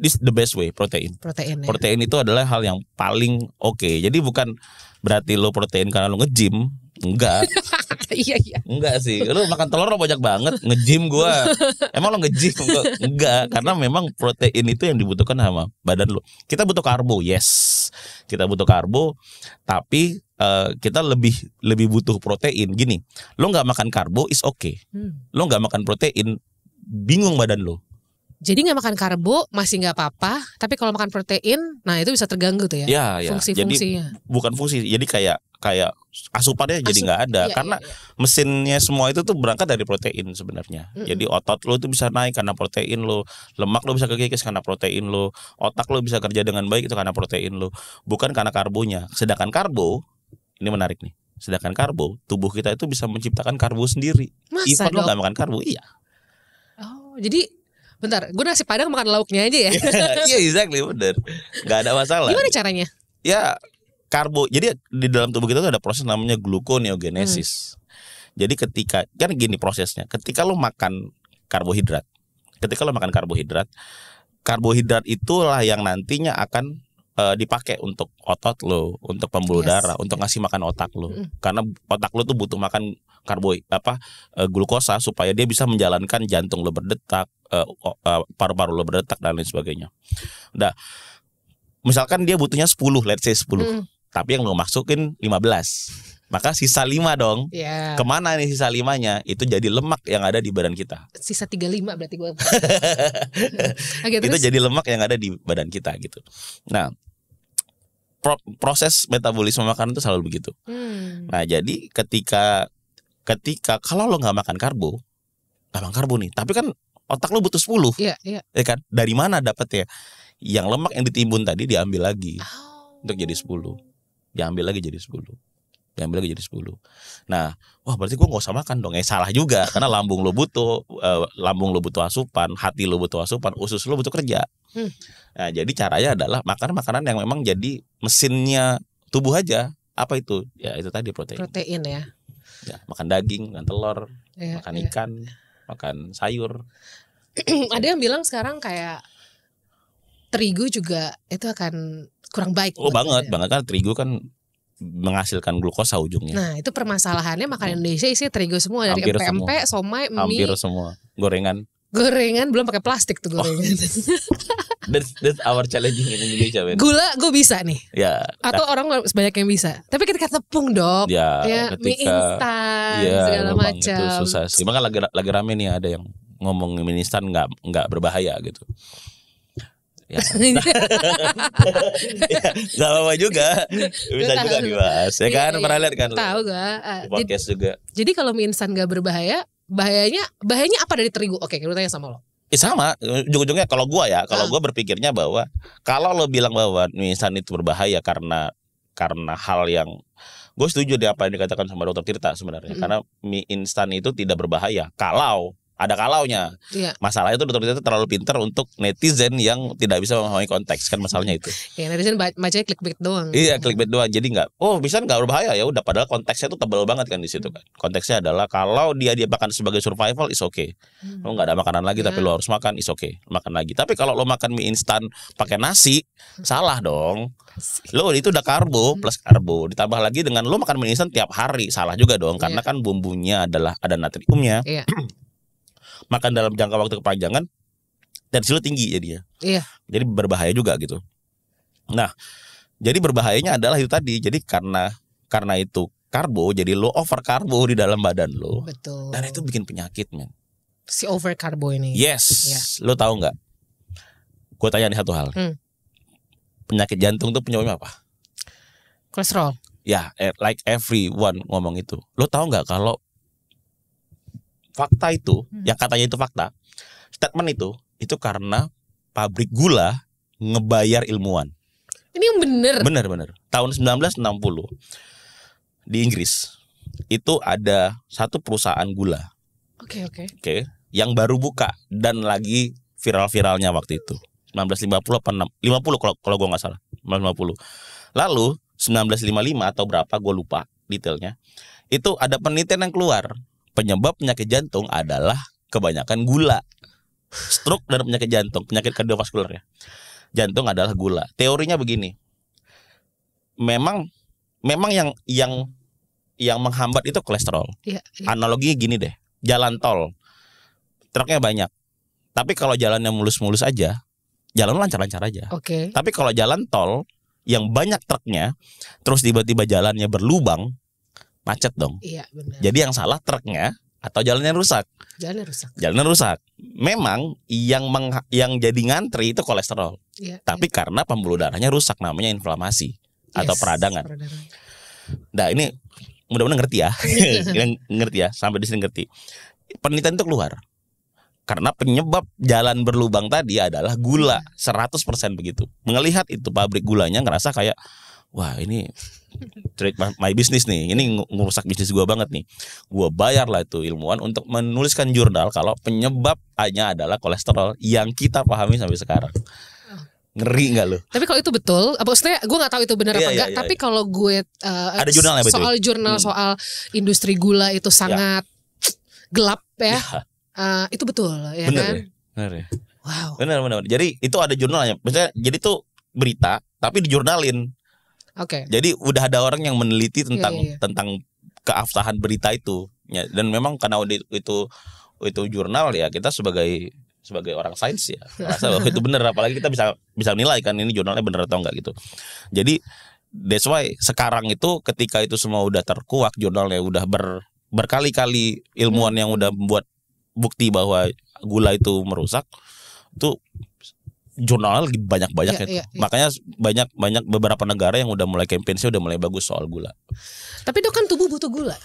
this the best way protein. Protein. Ya. Protein itu adalah hal yang paling oke. Okay. Jadi bukan berarti lo protein karena lo ngejim enggak <laughs> iya iya enggak sih lo makan telur lo banyak banget ngejim gua <laughs> emang lo ngejim enggak karena memang protein itu yang dibutuhkan sama badan lo kita butuh karbo yes kita butuh karbo tapi uh, kita lebih lebih butuh protein gini lo nggak makan karbo is okay hmm. lo nggak makan protein bingung badan lo jadi nggak makan karbo masih nggak apa-apa, tapi kalau makan protein, nah itu bisa terganggu tuh ya. Ya ya. Fungsi-fungsinya. Jadi, bukan fungsi, jadi kayak kayak asupannya Asup, jadi nggak ada iya, karena iya, iya. mesinnya semua itu tuh berangkat dari protein sebenarnya. Mm -mm. Jadi otot lo tuh bisa naik karena protein lo, lemak lo bisa kekikis karena protein lo, otak lo bisa kerja dengan baik itu karena protein lo, bukan karena karbonya. Sedangkan karbo ini menarik nih. Sedangkan karbo, tubuh kita itu bisa menciptakan karbo sendiri. Masa Even dok? lo gak makan karbo, iya. Oh, jadi bentar gue nasi padang makan lauknya aja ya <laughs> iya yeah, exactly bener nggak ada masalah gimana caranya ya karbo jadi di dalam tubuh kita tuh ada proses namanya gluconeogenesis hmm. jadi ketika kan gini prosesnya ketika lo makan karbohidrat ketika lo makan karbohidrat karbohidrat itulah yang nantinya akan uh, dipakai untuk otot lo, untuk pembuluh yes. darah, untuk ngasih makan otak lo. Mm. Karena otak lo tuh butuh makan karbo apa e, glukosa supaya dia bisa menjalankan jantung lo berdetak, e, e, paru-paru lo berdetak dan lain sebagainya. Nah, misalkan dia butuhnya 10, let's say 10. Hmm. Tapi yang lo masukin 15 maka sisa lima dong. Yeah. Kemana nih sisa limanya? Itu jadi lemak yang ada di badan kita. Sisa tiga lima berarti gue. <laughs> okay, terus? Itu jadi lemak yang ada di badan kita gitu. Nah, pro proses metabolisme makanan itu selalu begitu. Hmm. Nah, jadi ketika ketika kalau lo nggak makan karbo nggak makan karbo nih tapi kan otak lo butuh 10 iya yeah. ya kan dari mana dapat ya yang lemak yang ditimbun tadi diambil lagi oh. untuk jadi 10 diambil lagi jadi 10 diambil lagi jadi 10 nah wah berarti gua nggak usah makan dong eh, salah juga karena lambung lo butuh eh, lambung lo butuh asupan hati lo butuh asupan usus lo butuh kerja hmm. nah jadi caranya adalah makan makanan yang memang jadi mesinnya tubuh aja apa itu ya itu tadi protein protein ya ya, makan daging makan telur yeah, makan yeah. ikan makan sayur <clears throat> ada yang bilang sekarang kayak terigu juga itu akan kurang baik oh banget ya. banget kan terigu kan menghasilkan glukosa ujungnya. Nah itu permasalahannya makanan hmm. Indonesia isi terigu semua dari MPMP, somai, mie, hampir semua gorengan gorengan belum pakai plastik tuh oh. gorengan. Oh. <laughs> that's, that's our challenging in Indonesia. Man. Gula gue bisa nih. Ya. Atau orang sebanyak yang bisa. Tapi ketika tepung dok, ya, Yeah, ya, ketika, mie instan yeah, segala macam. Itu susah sih. Makanya lagi, lagi rame nih ada yang ngomong mie instan nggak nggak berbahaya gitu. Ya. <laughs> ya. <laughs> gak apa-apa juga Bisa juga dibahas Ya iya, kan iya. pernah lihat kan Tahu gak Podcast juga Jadi kalau mie instan gak berbahaya bahayanya bahayanya apa dari terigu? Oke, kita tanya sama lo. Eh, sama, ujung-ujungnya kalau gua ya, kalau ah. gua berpikirnya bahwa kalau lo bilang bahwa nisan itu berbahaya karena karena hal yang gue setuju di apa yang dikatakan sama dokter Tirta sebenarnya mm karena mie instan itu tidak berbahaya kalau ada kalaunya. Iya. Masalahnya itu dokter itu terlalu pintar untuk netizen yang tidak bisa memahami konteks kan masalahnya itu. Iya netizen baca clickbait doang. Iya clickbait doang jadi nggak oh bisa nggak berbahaya ya udah padahal konteksnya itu tebal banget kan di situ kan. Konteksnya adalah kalau dia dia makan sebagai survival is okay. Hmm. Lo nggak ada makanan lagi ya. tapi iya. lo harus makan is okay makan lagi. Tapi kalau lo makan mie instan pakai nasi hmm. salah dong. Lo itu udah karbo hmm. plus karbo ditambah lagi dengan lo makan mie instan tiap hari salah juga dong iya. karena kan bumbunya adalah ada natriumnya. Iya <clears throat> makan dalam jangka waktu kepanjangan tensi lu tinggi jadinya. Iya. Jadi berbahaya juga gitu. Nah, jadi berbahayanya adalah itu tadi. Jadi karena karena itu karbo, jadi lo over karbo di dalam badan lo. Betul. Dan itu bikin penyakit, men. Si over karbo ini. Yes. Yeah. Lo tahu nggak? Gue tanya nih satu hal. Hmm. Penyakit jantung tuh penyebabnya apa? Kolesterol. Ya, eh, like everyone ngomong itu. Lo tahu nggak kalau fakta itu, hmm. yang katanya itu fakta, statement itu itu karena pabrik gula ngebayar ilmuwan. Ini yang benar. Benar benar. Tahun 1960 di Inggris itu ada satu perusahaan gula. Oke okay, oke. Okay. Oke, okay, yang baru buka dan lagi viral-viralnya waktu itu. 1950 apa 50 kalau kalau gue nggak salah 1950 lalu 1955 atau berapa gue lupa detailnya itu ada penelitian yang keluar penyebab penyakit jantung adalah kebanyakan gula. Stroke dan penyakit jantung, penyakit kardiovaskular ya. Jantung adalah gula. Teorinya begini. Memang memang yang yang yang menghambat itu kolesterol. Ya, ya. Analoginya gini deh, jalan tol. Truknya banyak. Tapi kalau jalannya mulus-mulus aja, jalan lancar-lancar aja. Oke. Okay. Tapi kalau jalan tol yang banyak truknya, terus tiba-tiba jalannya berlubang, macet dong. Iya, benar. Jadi yang salah truknya atau jalannya rusak. Jalannya rusak. Jalannya rusak. Memang yang meng, yang jadi ngantri itu kolesterol. Iya, Tapi iya. karena pembuluh darahnya rusak namanya inflamasi yes, atau peradangan. peradangan. Nah, ini mudah-mudahan ngerti ya. <laughs> ngerti ya, sampai di sini ngerti. Penelitian itu keluar. Karena penyebab jalan berlubang tadi adalah gula, 100% iya. begitu. Melihat itu pabrik gulanya ngerasa kayak wah ini trade my business nih ini ngerusak bisnis gue banget nih gue bayar lah itu ilmuwan untuk menuliskan jurnal kalau penyebab penyebabnya adalah kolesterol yang kita pahami sampai sekarang ngeri nggak lo? Tapi kalau itu betul, maksudnya gue nggak tahu itu benar yeah, apa enggak. Iya, iya, yeah, yeah, tapi yeah. kalau gue uh, ada jurnal ya, Soal jurnal hmm. soal industri gula itu iya. sangat yeah. gelap ya. Yeah. Uh, itu betul ya bener, kan? Ya? Bener ya. Wow. Benar benar. Jadi itu ada jurnalnya. Maksudnya jadi tuh berita tapi dijurnalin. Oke. Okay. Jadi udah ada orang yang meneliti iya, tentang yeah, yeah, yeah. tentang keabsahan berita itu. Ya, dan memang karena itu itu jurnal ya kita sebagai sebagai orang sains ya <laughs> merasa bahwa itu benar apalagi kita bisa bisa menilai kan ini jurnalnya benar atau enggak gitu. Jadi that's why sekarang itu ketika itu semua udah terkuak jurnalnya udah ber berkali-kali ilmuwan hmm. yang udah membuat bukti bahwa gula itu merusak tuh Jurnal lagi gitu, banyak-banyak ya, ya, ya. Makanya banyak-banyak beberapa negara yang udah mulai kampanye udah mulai bagus soal gula. Tapi itu kan tubuh butuh gula.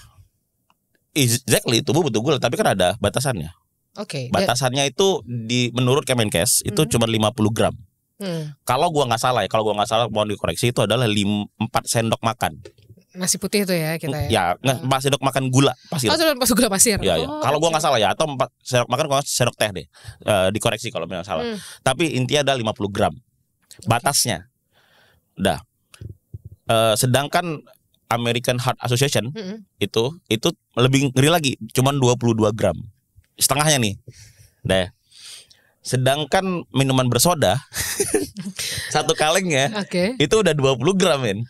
Exactly, tubuh butuh gula, tapi kan ada batasannya. Oke. Okay, batasannya itu di menurut Kemenkes itu hmm. cuma 50 gram. Hmm. Kalau gua nggak salah ya, kalau gua nggak salah mohon dikoreksi itu adalah 4 sendok makan nasi putih itu ya kita ya. Ya, nah, hmm. sendok makan gula pasir. Oh, sendok gula pasir. Ya, ya. Oh, kalau gua nggak salah ya, atau empat sendok makan kalau sendok teh deh. Uh, dikoreksi kalau memang salah. Hmm. Tapi intinya ada 50 gram. Batasnya. Okay. Udah. Uh, eh, sedangkan American Heart Association -hmm. itu itu lebih ngeri lagi, cuman 22 gram. Setengahnya nih. Deh. Sedangkan minuman bersoda <laughs> satu kaleng ya, okay. itu udah 20 gram, men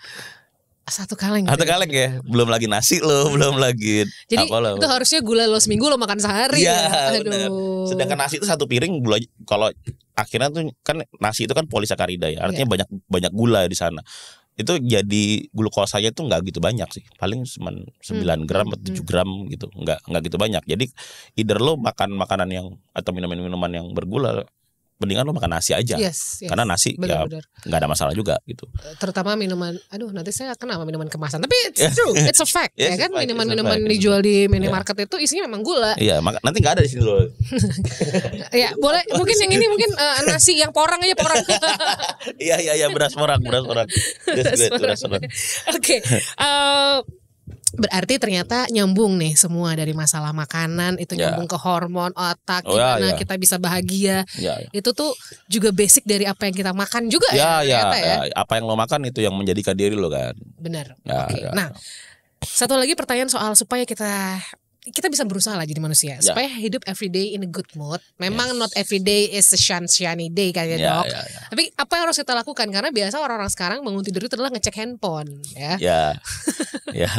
satu kaleng satu kaleng ya. belum lagi nasi lo hmm. belum lagi jadi apa lo. itu harusnya gula lo seminggu lo makan sehari iya, ya, ya. sedangkan nasi itu satu piring gula kalau akhirnya tuh kan nasi itu kan polisakarida ya artinya ya. banyak banyak gula di sana itu jadi glukosanya itu nggak gitu banyak sih paling cuma 9 hmm. gram atau hmm, hmm. 7 gram gitu nggak nggak gitu banyak jadi either lo makan makanan yang atau minum minuman yang bergula mendingan lo makan nasi aja. Yes, yes. Karena nasi bener, ya nggak ada masalah juga gitu. Terutama minuman, aduh nanti saya akan minuman kemasan, tapi it's iya. true, it's a fact <laughs> yes, ya kan minuman-minuman dijual di iya. minimarket yeah. itu isinya memang gula. Iya, yeah, nanti nggak ada di sini lo. <laughs> ya boleh, mungkin yang ini mungkin uh, nasi yang porang aja porang. <laughs> Iya iya iya beras porang beras porang. beras porang. Beras porang. Oke. Okay. Eh, berarti ternyata nyambung nih semua dari masalah makanan itu yeah. nyambung ke hormon otak oh, yeah, yeah. kita bisa bahagia yeah, yeah. itu tuh juga basic dari apa yang kita makan juga yeah, ya, yeah, ya, yeah. Ya. ya apa yang lo makan itu yang menjadikan diri lo kan benar yeah, okay. yeah. nah satu lagi pertanyaan soal supaya kita kita bisa berusaha lah jadi manusia yeah. supaya hidup everyday in a good mood. Memang yes. not everyday is a shiny day kayak yeah, dok. Yeah, yeah. Tapi apa yang harus kita lakukan karena biasa orang-orang sekarang bangun tidur itu adalah ngecek handphone ya. Ya. Yeah. <laughs> yeah.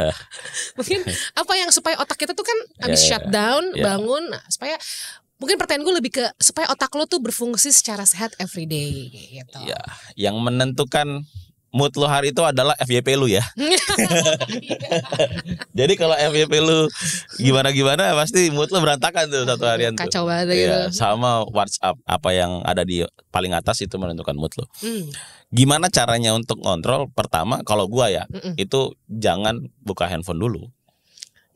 mungkin apa yang supaya otak kita tuh kan ya, habis yeah, yeah, shutdown yeah. bangun nah, supaya mungkin pertanyaan gue lebih ke supaya otak lo tuh berfungsi secara sehat everyday gitu. Ya, yeah. yang menentukan mood lu hari itu adalah FYP lu ya. <laughs> Jadi kalau FYP lu gimana-gimana pasti mood lu berantakan tuh satu harian Kacau tuh. Kacau banget gitu. Ya, sama WhatsApp apa yang ada di paling atas itu menentukan mood lu. Hmm. Gimana caranya untuk kontrol? Pertama kalau gua ya, Mm-mm. itu jangan buka handphone dulu.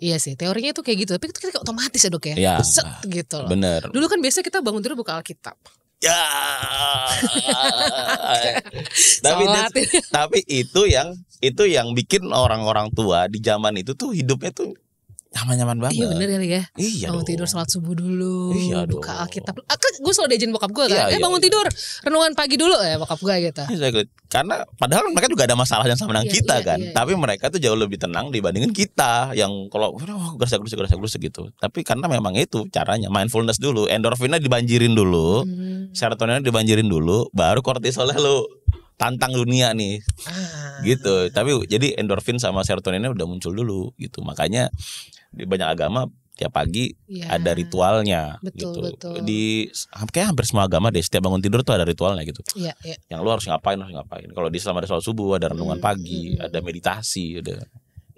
Iya sih, teorinya itu kayak gitu, tapi itu kayak otomatis ya dok ya. ya Set, gitu loh. Bener. Dulu kan biasa kita bangun dulu buka Alkitab ya <laughs> tapi that, tapi itu yang itu yang bikin orang-orang tua di zaman itu tuh hidupnya tuh nyaman-nyaman banget. Iya bener kali ya. Iya. Bangun dong. tidur selat subuh dulu. Iya dong. Buka Alkitab. Ah, kan gue selalu diajin bokap gue kan. Iya, eh iya, bangun iya. tidur renungan pagi dulu ya bokap gue gitu. Exactly. Karena padahal mereka juga ada masalah yang sama dengan iya, kita iya, kan. Iya, iya. Tapi mereka tuh jauh lebih tenang dibandingin kita yang kalau oh, gerasa gerasa gerasa gitu. Tapi karena memang itu caranya mindfulness dulu, endorfinnya dibanjirin dulu, hmm. serotoninnya dibanjirin dulu, baru kortisolnya lu tantang dunia nih ah. gitu tapi jadi endorfin sama serotoninnya udah muncul dulu gitu makanya di banyak agama tiap pagi ya, ada ritualnya betul, gitu. Betul. Di ah, kayak hampir semua agama deh, setiap bangun tidur tuh ada ritualnya gitu. Ya, ya. Yang lu harus ngapain harus ngapain. Kalau di Islam ada sholat subuh, ada renungan hmm, pagi, hmm, hmm. ada meditasi, ada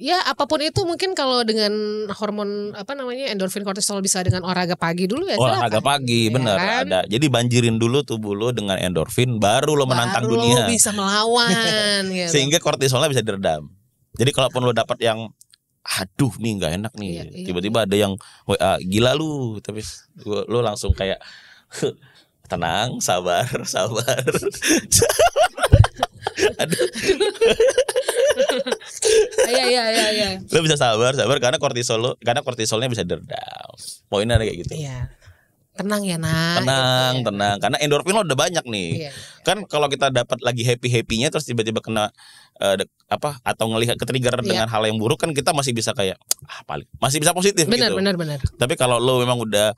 Ya apapun itu mungkin kalau dengan hormon apa namanya endorfin kortisol bisa dengan olahraga pagi dulu ya. Olahraga kan? pagi ya, bener kan? ada. Jadi banjirin dulu tubuh lo dengan endorfin baru lo menantang dunia. bisa melawan. <laughs> gitu. Sehingga kortisolnya bisa diredam. Jadi kalaupun lo dapat yang aduh nih nggak enak nih iya, iya. tiba-tiba ada yang WA gila lu tapi gua, lu langsung kayak <laughs> tenang sabar <laughs> sabar <laughs> iya, iya iya iya lu bisa sabar sabar karena kortisol lu karena kortisolnya bisa diredam poinnya kayak gitu iya tenang ya nak tenang gitu. tenang karena endorfin lo udah banyak nih iya. kan kalau kita dapat lagi happy happynya terus tiba-tiba kena uh, de, apa atau ngelihat ke trigger iya. dengan hal yang buruk kan kita masih bisa kayak ah paling masih bisa positif benar, gitu benar benar tapi kalau lo memang udah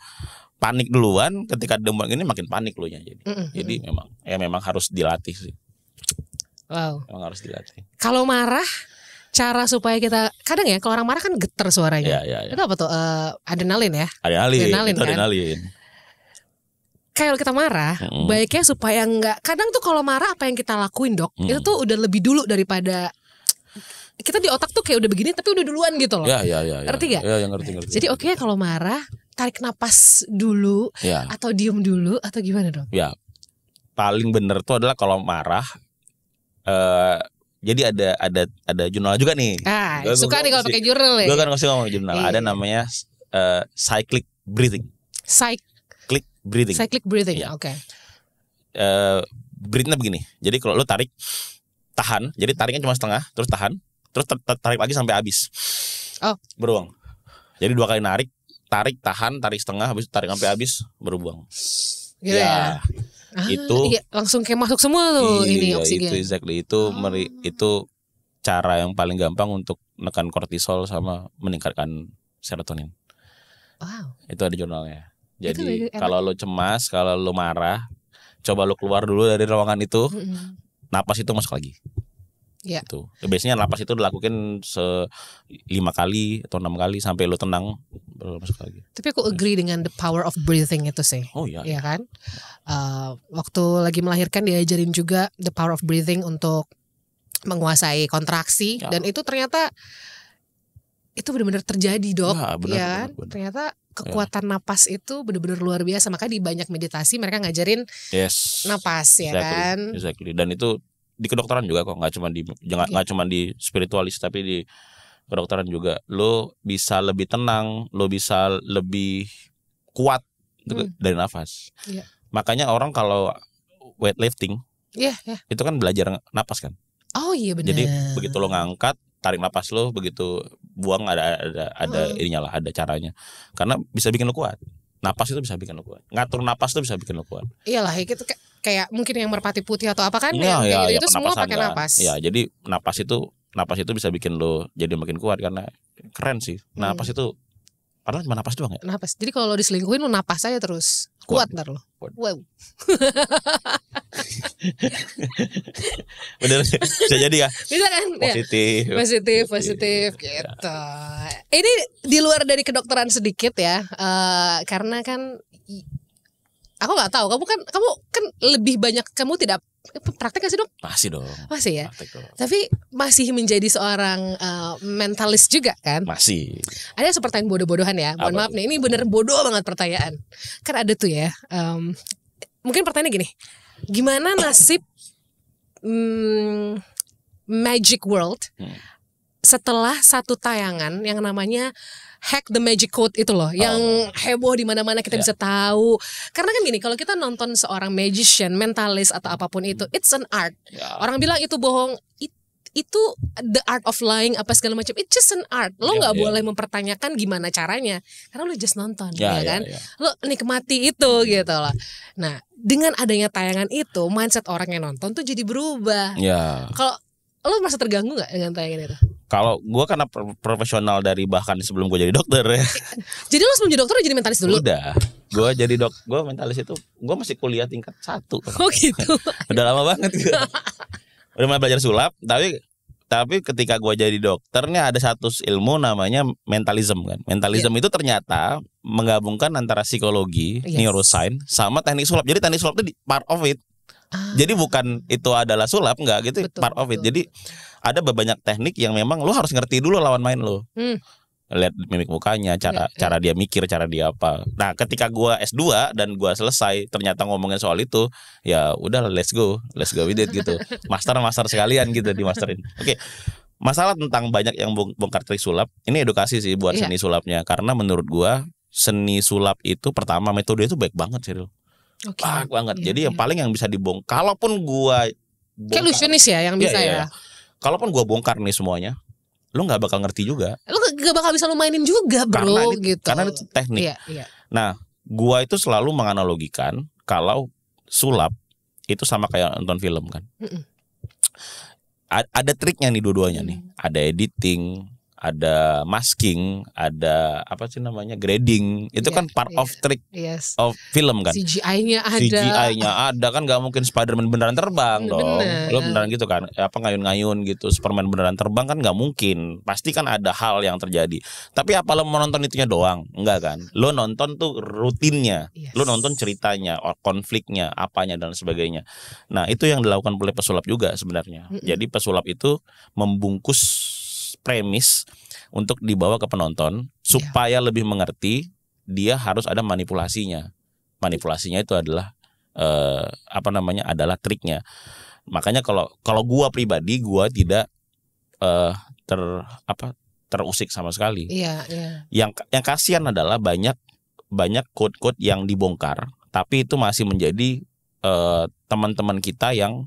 panik duluan ketika demam ini makin panik lo nya jadi mm -hmm. jadi memang ya memang harus dilatih sih wow memang harus dilatih kalau marah cara supaya kita kadang ya kalau orang marah kan geter suaranya. Ya, ya, ya. Itu apa tuh? Uh, adrenalin ya. Adrenalin. Adrenalin. Itu kan? kalau kita marah, hmm. baiknya supaya nggak. Kadang tuh kalau marah apa yang kita lakuin dok, hmm. itu tuh udah lebih dulu daripada kita di otak tuh kayak udah begini tapi udah duluan gitu loh. Ya, ya, ya. ya. Ngerti ya. gak? Ya, ya ngerti, ngerti. Jadi oke okay, kalau marah tarik napas dulu ya. atau diem dulu atau gimana dok? Ya paling bener tuh adalah kalau marah. Uh, jadi ada ada ada jurnal juga nih. Ah, gua, suka gua, nih kalau pakai jurnal ya. Gue kan ngasih ngomong jurnal. Iya. Eh. Ada namanya uh, cyclic breathing. Cyclic breathing. Cyclic breathing. Ya. Oke. Okay. Uh, eh, breathingnya begini. Jadi kalau lo tarik tahan, jadi tariknya cuma setengah, terus tahan, terus tarik lagi sampai habis. Oh. Beruang. Jadi dua kali narik, tarik, tahan, tarik setengah, habis tarik sampai habis, beruang. buang. Gitu ya. ya. Ah, itu iya, langsung kayak masuk semua tuh iya, ini oksigen. Itu exactly itu oh. meri, itu cara yang paling gampang untuk menekan kortisol sama meningkatkan serotonin. Wow. Itu ada jurnalnya. Jadi kalau lo cemas, kalau lo marah, coba lo keluar dulu dari ruangan itu, mm -hmm. napas itu masuk lagi. Yeah. Itu. Biasanya napas itu dilakukan se lima kali atau enam kali sampai lo tenang baru masuk lagi. Tapi aku agree gitu. dengan the power of breathing itu sih. Oh iya. Iya, iya kan? Uh, waktu lagi melahirkan diajarin juga the power of breathing untuk menguasai kontraksi ya. dan itu ternyata itu benar-benar terjadi, Dok. Ya, benar, ya benar, kan? benar. ternyata Iya. kekuatan yeah. napas itu benar-benar luar biasa. Maka di banyak meditasi mereka ngajarin yes. napas ya exactly. kan. Exactly. Dan itu di kedokteran juga kok, nggak cuma di ya nggak okay. cuma di spiritualis tapi di kedokteran juga. Lo bisa lebih tenang, lo bisa lebih kuat gitu, hmm. dari nafas. Yeah. Makanya orang kalau weightlifting, yeah, yeah. itu kan belajar napas kan. Oh iya benar. Jadi begitu lo ngangkat, tarik napas lo, begitu buang ada ada ada hmm. ininya lah ada caranya karena bisa bikin lo kuat napas itu bisa bikin lo kuat ngatur napas itu bisa bikin lo kuat iyalah itu kayak, mungkin yang merpati putih atau apa kan ya, ya, ya, itu semua pakai kan. napas ya jadi napas itu napas itu bisa bikin lo jadi makin kuat karena keren sih napas hmm. itu Padahal cuma napas doang ya. Napas. Jadi kalau lo diselingkuhin lo napas aja terus. Kuat, ntar lo. Wow. Bener bisa jadi ya. Bisa kan? Positif. Ya. Positif, positif, positif ya. gitu. Ini di luar dari kedokteran sedikit ya. Uh, karena kan aku gak tahu kamu kan kamu kan lebih banyak kamu tidak praktek gak sih dok? Masih dong. Masih ya. Dong. Tapi masih menjadi seorang uh, mentalis juga kan? Masih. Ada pertanyaan bodoh-bodohan ya. Mohon maaf nih, ini bener bodoh banget pertanyaan. Kan ada tuh ya. Um, mungkin pertanyaannya gini, gimana nasib um, Magic World hmm. setelah satu tayangan yang namanya hack the magic code itu loh, oh. yang heboh di mana-mana kita yeah. bisa tahu. Karena kan gini, kalau kita nonton seorang magician, mentalis atau apapun hmm. itu, it's an art. Yeah. Orang bilang itu bohong, itu itu the art of lying apa segala macam it's just an art lo ya, nggak yeah, yeah. boleh mempertanyakan gimana caranya karena lo just nonton yeah, ya, ya kan yeah, yeah. lo nikmati itu hmm. gitu loh nah dengan adanya tayangan itu mindset orang yang nonton tuh jadi berubah yeah. kalau lo merasa terganggu nggak dengan tayangan itu kalau gue karena profesional dari bahkan sebelum gue jadi dokter ya. <laughs> jadi lo sebelum jadi dokter lo jadi mentalis dulu? Udah. Gue jadi dok, gue mentalis itu gue masih kuliah tingkat satu. <laughs> Oh gitu. <laughs> udah lama banget Gua. udah mulai belajar sulap, tapi tapi ketika gue jadi dokternya ada satu ilmu namanya mentalism kan. Mentalism yeah. itu ternyata menggabungkan antara psikologi, yes. neuroscience sama teknik sulap. Jadi teknik sulap itu part of it. Ah. Jadi bukan itu adalah sulap enggak gitu, betul, part of it. Betul. Jadi ada banyak teknik yang memang lo harus ngerti dulu lawan main lo. Hmm. Lihat mimik mukanya, cara hmm. cara dia mikir, cara dia apa. Nah, ketika gua S2 dan gua selesai ternyata ngomongin soal itu, ya udah let's go, let's go with it gitu. <laughs> Master-master sekalian gitu di masterin. Oke. Okay masalah tentang banyak yang bongkar trik sulap ini edukasi sih buat yeah. seni sulapnya karena menurut gua seni sulap itu pertama metode itu baik banget sih okay. baik banget yeah, jadi yeah. yang iya. paling yang bisa dibongkar kalaupun gua bongkar, kayak ya yang iya, bisa iya, ya, ya. ya kalaupun gue bongkar nih semuanya, lu nggak bakal ngerti juga. Lu gak bakal bisa lu mainin juga, bro. Karena ini, gitu. Karena itu teknik. Iya, iya. Nah, gue itu selalu menganalogikan kalau sulap itu sama kayak nonton film kan. Mm -mm. A ada triknya nih dua-duanya mm. nih. Ada editing, ada masking, ada apa sih namanya grading. Itu yeah, kan part yeah, of iya. trick yes. of film kan. CGI-nya ada. CGI-nya ada kan nggak mungkin Spiderman beneran terbang mm, Bener. dong. Lo beneran gitu kan. Apa ngayun-ngayun gitu Superman beneran terbang kan nggak mungkin. Pasti kan ada hal yang terjadi. Tapi apa lo nonton itunya doang? Enggak kan. Lo nonton tuh rutinnya. Yes. Lo nonton ceritanya, konfliknya, apanya dan sebagainya. Nah, itu yang dilakukan oleh pesulap juga sebenarnya. Mm -mm. Jadi pesulap itu membungkus premis untuk dibawa ke penonton supaya yeah. lebih mengerti dia harus ada manipulasinya. Manipulasinya itu adalah eh, apa namanya? adalah triknya. Makanya kalau kalau gua pribadi gua tidak eh, ter apa terusik sama sekali. Iya, iya. Yang yang kasihan adalah banyak banyak code-code yang dibongkar, tapi itu masih menjadi eh, teman-teman kita yang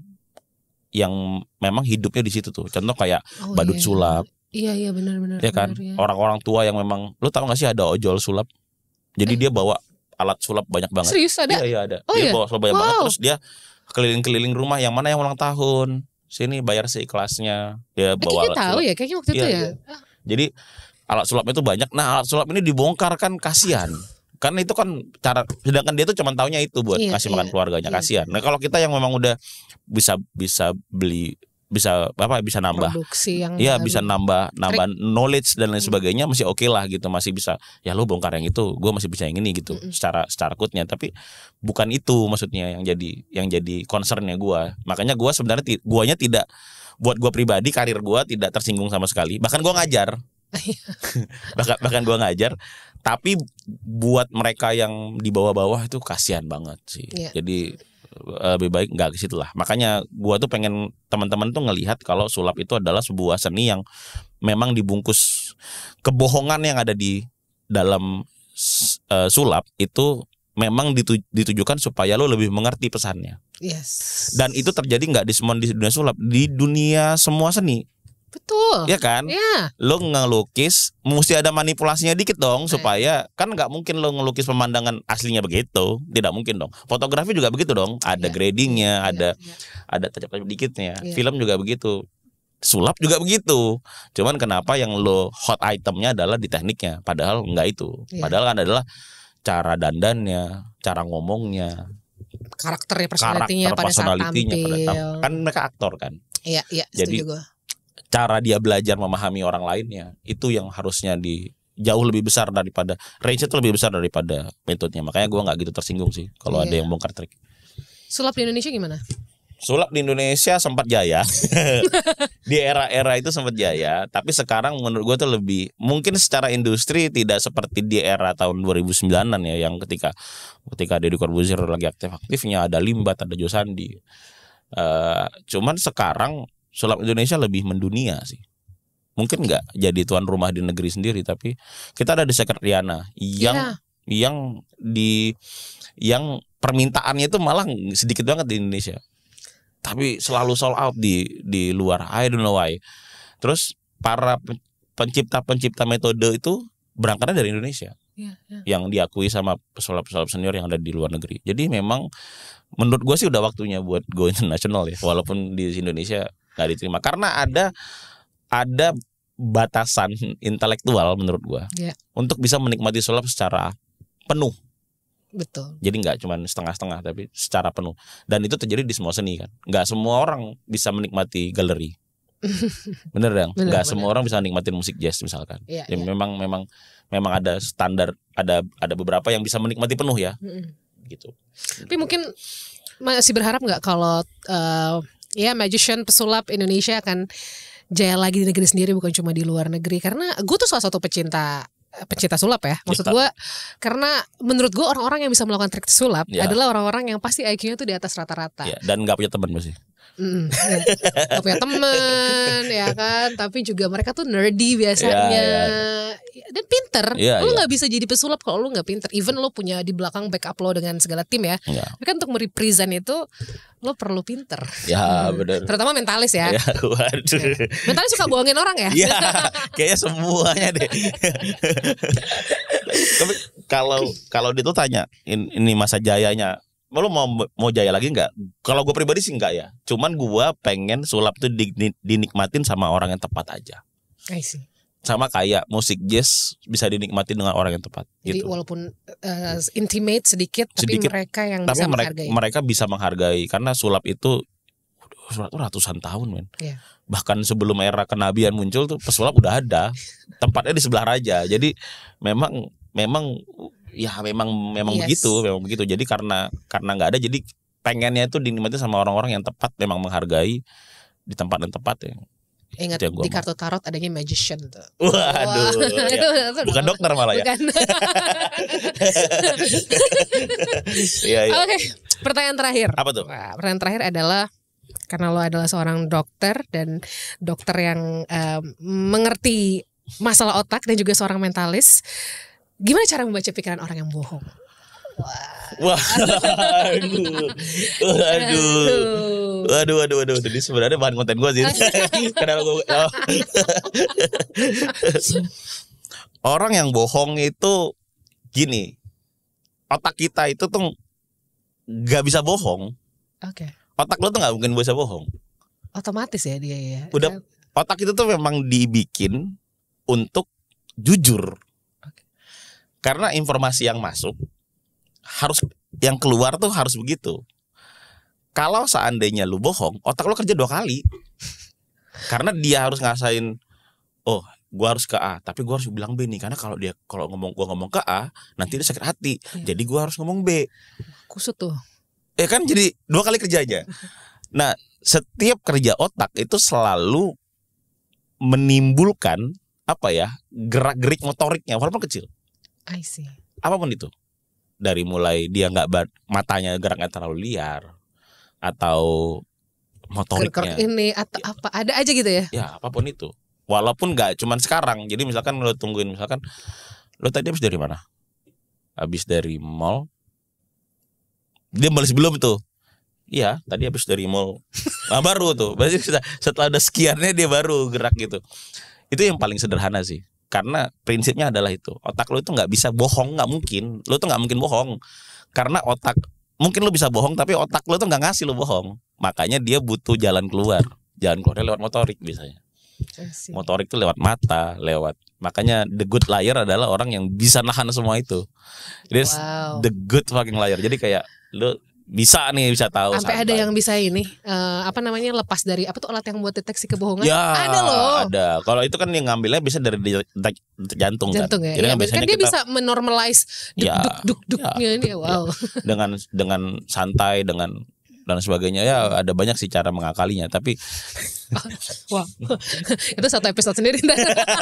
yang memang hidupnya di situ tuh. Contoh kayak oh, badut yeah. sulap, Iya iya benar-benar. Ya kan orang iya. orang-orang tua yang memang lu tahu gak sih ada ojol sulap. Jadi eh. dia bawa alat sulap banyak banget. Serius ada? Iya iya ada. Oh, dia iya? bawa sulap banyak wow. banget terus dia keliling-keliling rumah yang mana yang ulang tahun. Sini bayar seikhlasnya. Dia eh, bawa alat tahu sulap. ya kayaknya waktu itu iya, ya. Iya. Jadi alat sulapnya itu banyak. Nah, alat sulap ini dibongkar kan kasihan. Karena itu kan cara sedangkan dia tuh cuma taunya itu buat iya, kasih iya, makan keluarganya, iya. kasihan. Nah, kalau kita yang memang udah bisa bisa beli bisa apa bisa nambah produksi yang ya bisa nambah nambah trik. knowledge dan lain sebagainya masih oke okay lah gitu masih bisa ya lu bongkar yang itu gue masih bisa yang ini gitu mm -mm. secara secara kutnya tapi bukan itu maksudnya yang jadi yang jadi concernnya gue makanya gue sebenarnya guanya tidak buat gue pribadi karir gue tidak tersinggung sama sekali bahkan gue ngajar <laughs> <laughs> bahkan bahkan gue ngajar tapi buat mereka yang di bawah-bawah itu kasihan banget sih yeah. jadi Eh, lebih baik nggak ke situ lah. Makanya gua tuh pengen teman-teman tuh ngelihat kalau sulap itu adalah sebuah seni yang memang dibungkus kebohongan yang ada di dalam uh, sulap itu memang dituj ditujukan supaya lo lebih mengerti pesannya. Yes. Dan itu terjadi nggak di semua di dunia sulap, di dunia semua seni Betul. Iya kan? Iya. Lo ngelukis mesti ada manipulasinya dikit dong eh. supaya kan nggak mungkin lo ngelukis pemandangan aslinya begitu, tidak mungkin dong. Fotografi juga begitu dong, ada ya. gradingnya, iya, ada ya. ada tajam dikitnya. Ya. Film juga begitu. Sulap juga begitu. Cuman kenapa yang lo hot itemnya adalah di tekniknya, padahal nggak itu. Ya. Padahal kan adalah cara dandannya, cara ngomongnya, karakternya personalitinya karakter pada saat tampil. Pada tampil. Kan mereka aktor kan. Iya, iya, Jadi, gue cara dia belajar memahami orang lainnya itu yang harusnya di jauh lebih besar daripada range itu lebih besar daripada metodenya makanya gue nggak gitu tersinggung sih kalau yeah. ada iya. yang bongkar trik sulap di Indonesia gimana sulap di Indonesia sempat jaya <laughs> di era-era itu sempat jaya tapi sekarang menurut gue tuh lebih mungkin secara industri tidak seperti di era tahun 2009an ya yang ketika ketika Deddy Corbuzier lagi aktif aktifnya ada Limbat ada Josandi uh, eh, cuman sekarang sulap Indonesia lebih mendunia sih mungkin nggak jadi tuan rumah di negeri sendiri tapi kita ada di Sekretariana yang yeah. yang di yang permintaannya itu malah sedikit banget di Indonesia tapi selalu sold out di di luar I don't know why terus para pencipta pencipta metode itu berangkatnya dari Indonesia iya, iya. yang diakui sama pesulap-pesulap senior yang ada di luar negeri jadi memang menurut gue sih udah waktunya buat go international ya walaupun di Indonesia nggak diterima karena ada ada batasan intelektual menurut gua yeah. untuk bisa menikmati sulap secara penuh betul jadi nggak cuma setengah-setengah tapi secara penuh dan itu terjadi di semua seni kan nggak semua orang bisa menikmati galeri <laughs> bener dong nggak semua orang bisa menikmati musik jazz misalkan yeah, ya, ya. memang memang memang ada standar ada ada beberapa yang bisa menikmati penuh ya mm -hmm. gitu tapi mungkin masih berharap nggak kalau uh, ya magician pesulap Indonesia akan jaya lagi di negeri sendiri bukan cuma di luar negeri karena gue tuh salah satu pecinta eh, pecinta sulap ya maksud gue karena menurut gue orang-orang yang bisa melakukan trik sulap ya. adalah orang-orang yang pasti IQ-nya tuh di atas rata-rata ya, dan nggak punya teman pasti Mm, ya. gak punya teman ya kan tapi juga mereka tuh nerdy biasanya yeah, yeah. Ya, dan pinter yeah, lo nggak ya. yeah. bisa jadi pesulap kalau lo nggak pinter even lo punya di belakang backup lo dengan segala tim ya yeah. Ya. tapi kan untuk merepresent itu lo perlu pinter ya hmm. benar terutama mentalis ya, yeah, <laughs> waduh mentalis suka bohongin orang ya yeah, kayaknya semuanya deh <laughs> tapi kalau kalau dia tuh tanya ini masa jayanya lo mau mau jaya lagi nggak? Hmm. Kalau gue pribadi sih nggak ya. Cuman gue pengen sulap tuh dinikmatin sama orang yang tepat aja. I see. Sama kayak musik jazz bisa dinikmati dengan orang yang tepat. Jadi gitu. walaupun uh, intimate sedikit, sedikit, tapi mereka yang tapi bisa mereka, menghargai. Mereka bisa menghargai karena sulap itu ratusan tahun men. Yeah. Bahkan sebelum era kenabian muncul tuh pesulap udah ada. Tempatnya di sebelah raja. Jadi memang memang ya memang memang yes. begitu memang begitu jadi karena karena nggak ada jadi pengennya itu dinikmati sama orang-orang yang tepat memang menghargai di tempat dan tepat ya Ingat di kartu tarot adanya magician tuh. Waduh. Wow. Ya. <laughs> Bukan dokter malah ya. Bukan. <laughs> ya, ya. Oke, pertanyaan terakhir. Apa tuh? Nah, pertanyaan terakhir adalah karena lo adalah seorang dokter dan dokter yang uh, mengerti masalah otak dan juga seorang mentalis Gimana cara membaca pikiran orang yang bohong? Wah. Waduh. Waduh. Waduh, waduh, waduh. Jadi sebenarnya bahan konten gue sih. <laughs> Kenapa gue? Oh. Orang yang bohong itu gini. Otak kita itu tuh nggak bisa bohong. Oke. Okay. Otak lo tuh nggak mungkin bisa bohong. Otomatis ya dia ya. Udah otak itu tuh memang dibikin untuk jujur. Karena informasi yang masuk harus yang keluar tuh harus begitu. Kalau seandainya lu bohong, otak lu kerja dua kali. Karena dia harus ngasain oh, gua harus ke A, tapi gua harus bilang B nih karena kalau dia kalau ngomong gua ngomong ke A, nanti dia sakit hati. Iya. Jadi gua harus ngomong B. Kusut tuh. Ya kan jadi dua kali kerja aja. Nah, setiap kerja otak itu selalu menimbulkan apa ya gerak gerik motoriknya walaupun kecil I see. Apapun itu. Dari mulai dia nggak matanya geraknya terlalu liar atau motoriknya. Kerk ini atau ya. apa ada aja gitu ya? Ya apapun itu. Walaupun nggak cuman sekarang. Jadi misalkan lo tungguin misalkan lo tadi habis dari mana? Habis dari mall. Dia balas belum tuh. Iya, tadi habis dari mall. <laughs> Nah, baru tuh. Berarti setelah ada sekiannya dia baru gerak gitu. Itu yang paling sederhana sih karena prinsipnya adalah itu otak lo itu nggak bisa bohong nggak mungkin lo tuh nggak mungkin bohong karena otak mungkin lo bisa bohong tapi otak lo tuh nggak ngasih lo bohong makanya dia butuh jalan keluar jalan keluar lewat motorik biasanya iya motorik itu lewat mata lewat makanya the good liar adalah orang yang bisa nahan semua itu jadi wow. the good fucking liar jadi kayak lo bisa nih bisa tahu sampai ada yang bisa ini uh, apa namanya lepas dari apa tuh alat yang buat deteksi kebohongan ya, ada loh ada kalau itu kan yang ngambilnya bisa dari jantung, jantung kan ya, jadi ya, kan biasanya kan dia bisa menormalize duk ya, duk duk ya. duknya ya, ini wow dengan dengan santai dengan dan sebagainya ya ada banyak sih cara mengakalinya tapi <laughs> wah <laughs> itu satu episode sendiri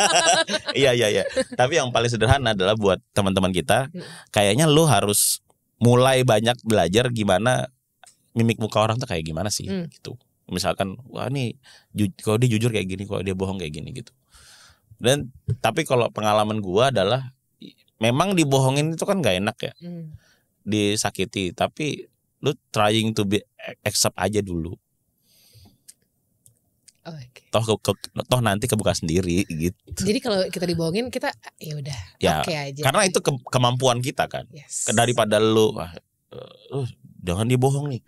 <laughs> iya iya iya tapi yang paling sederhana adalah buat teman-teman kita hmm. kayaknya lu harus mulai banyak belajar gimana mimik muka orang tuh kayak gimana sih hmm. gitu misalkan wah nih kalau dia jujur kayak gini kalau dia bohong kayak gini gitu dan tapi kalau pengalaman gua adalah memang dibohongin itu kan gak enak ya hmm. disakiti tapi lu trying to be e, accept aja dulu okay. toh ke, ke, toh nanti kebuka sendiri gitu. Jadi kalau kita dibohongin kita yaudah, ya udah ya, oke okay aja. Karena itu ke, kemampuan kita kan. Yes. Daripada lu uh, uh, jangan dibohong nih.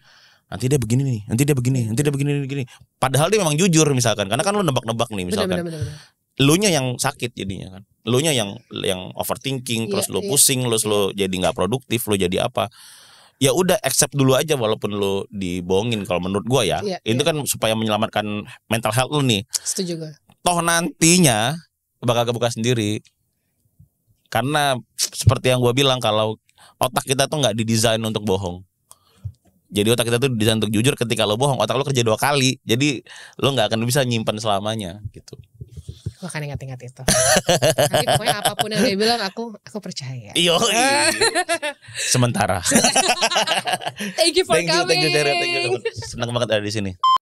Nanti dia begini nih, nanti dia begini, nanti dia begini begini. Padahal dia memang jujur misalkan, karena kan lu nebak-nebak nih misalkan. Bener, bener, bener, bener. Lu nya yang sakit jadinya kan. Lu nya yang yang overthinking, yeah, iya. terus lu yeah, pusing, yeah. terus lu jadi nggak produktif, lu jadi apa ya udah accept dulu aja walaupun lu dibohongin kalau menurut gua ya. Yeah, itu yeah. kan supaya menyelamatkan mental health lu nih. Setuju gua. Toh nantinya bakal kebuka sendiri. Karena seperti yang gua bilang kalau otak kita tuh nggak didesain untuk bohong. Jadi otak kita tuh didesain untuk jujur ketika lo bohong, otak lo kerja dua kali. Jadi lo nggak akan bisa nyimpan selamanya gitu. Aku akan ingat-ingat itu. Tapi pokoknya apapun yang dia bilang aku aku percaya. Iya. <laughs> Sementara. thank you for thank you, coming. Thank you, thank you, thank you. Senang banget ada di sini.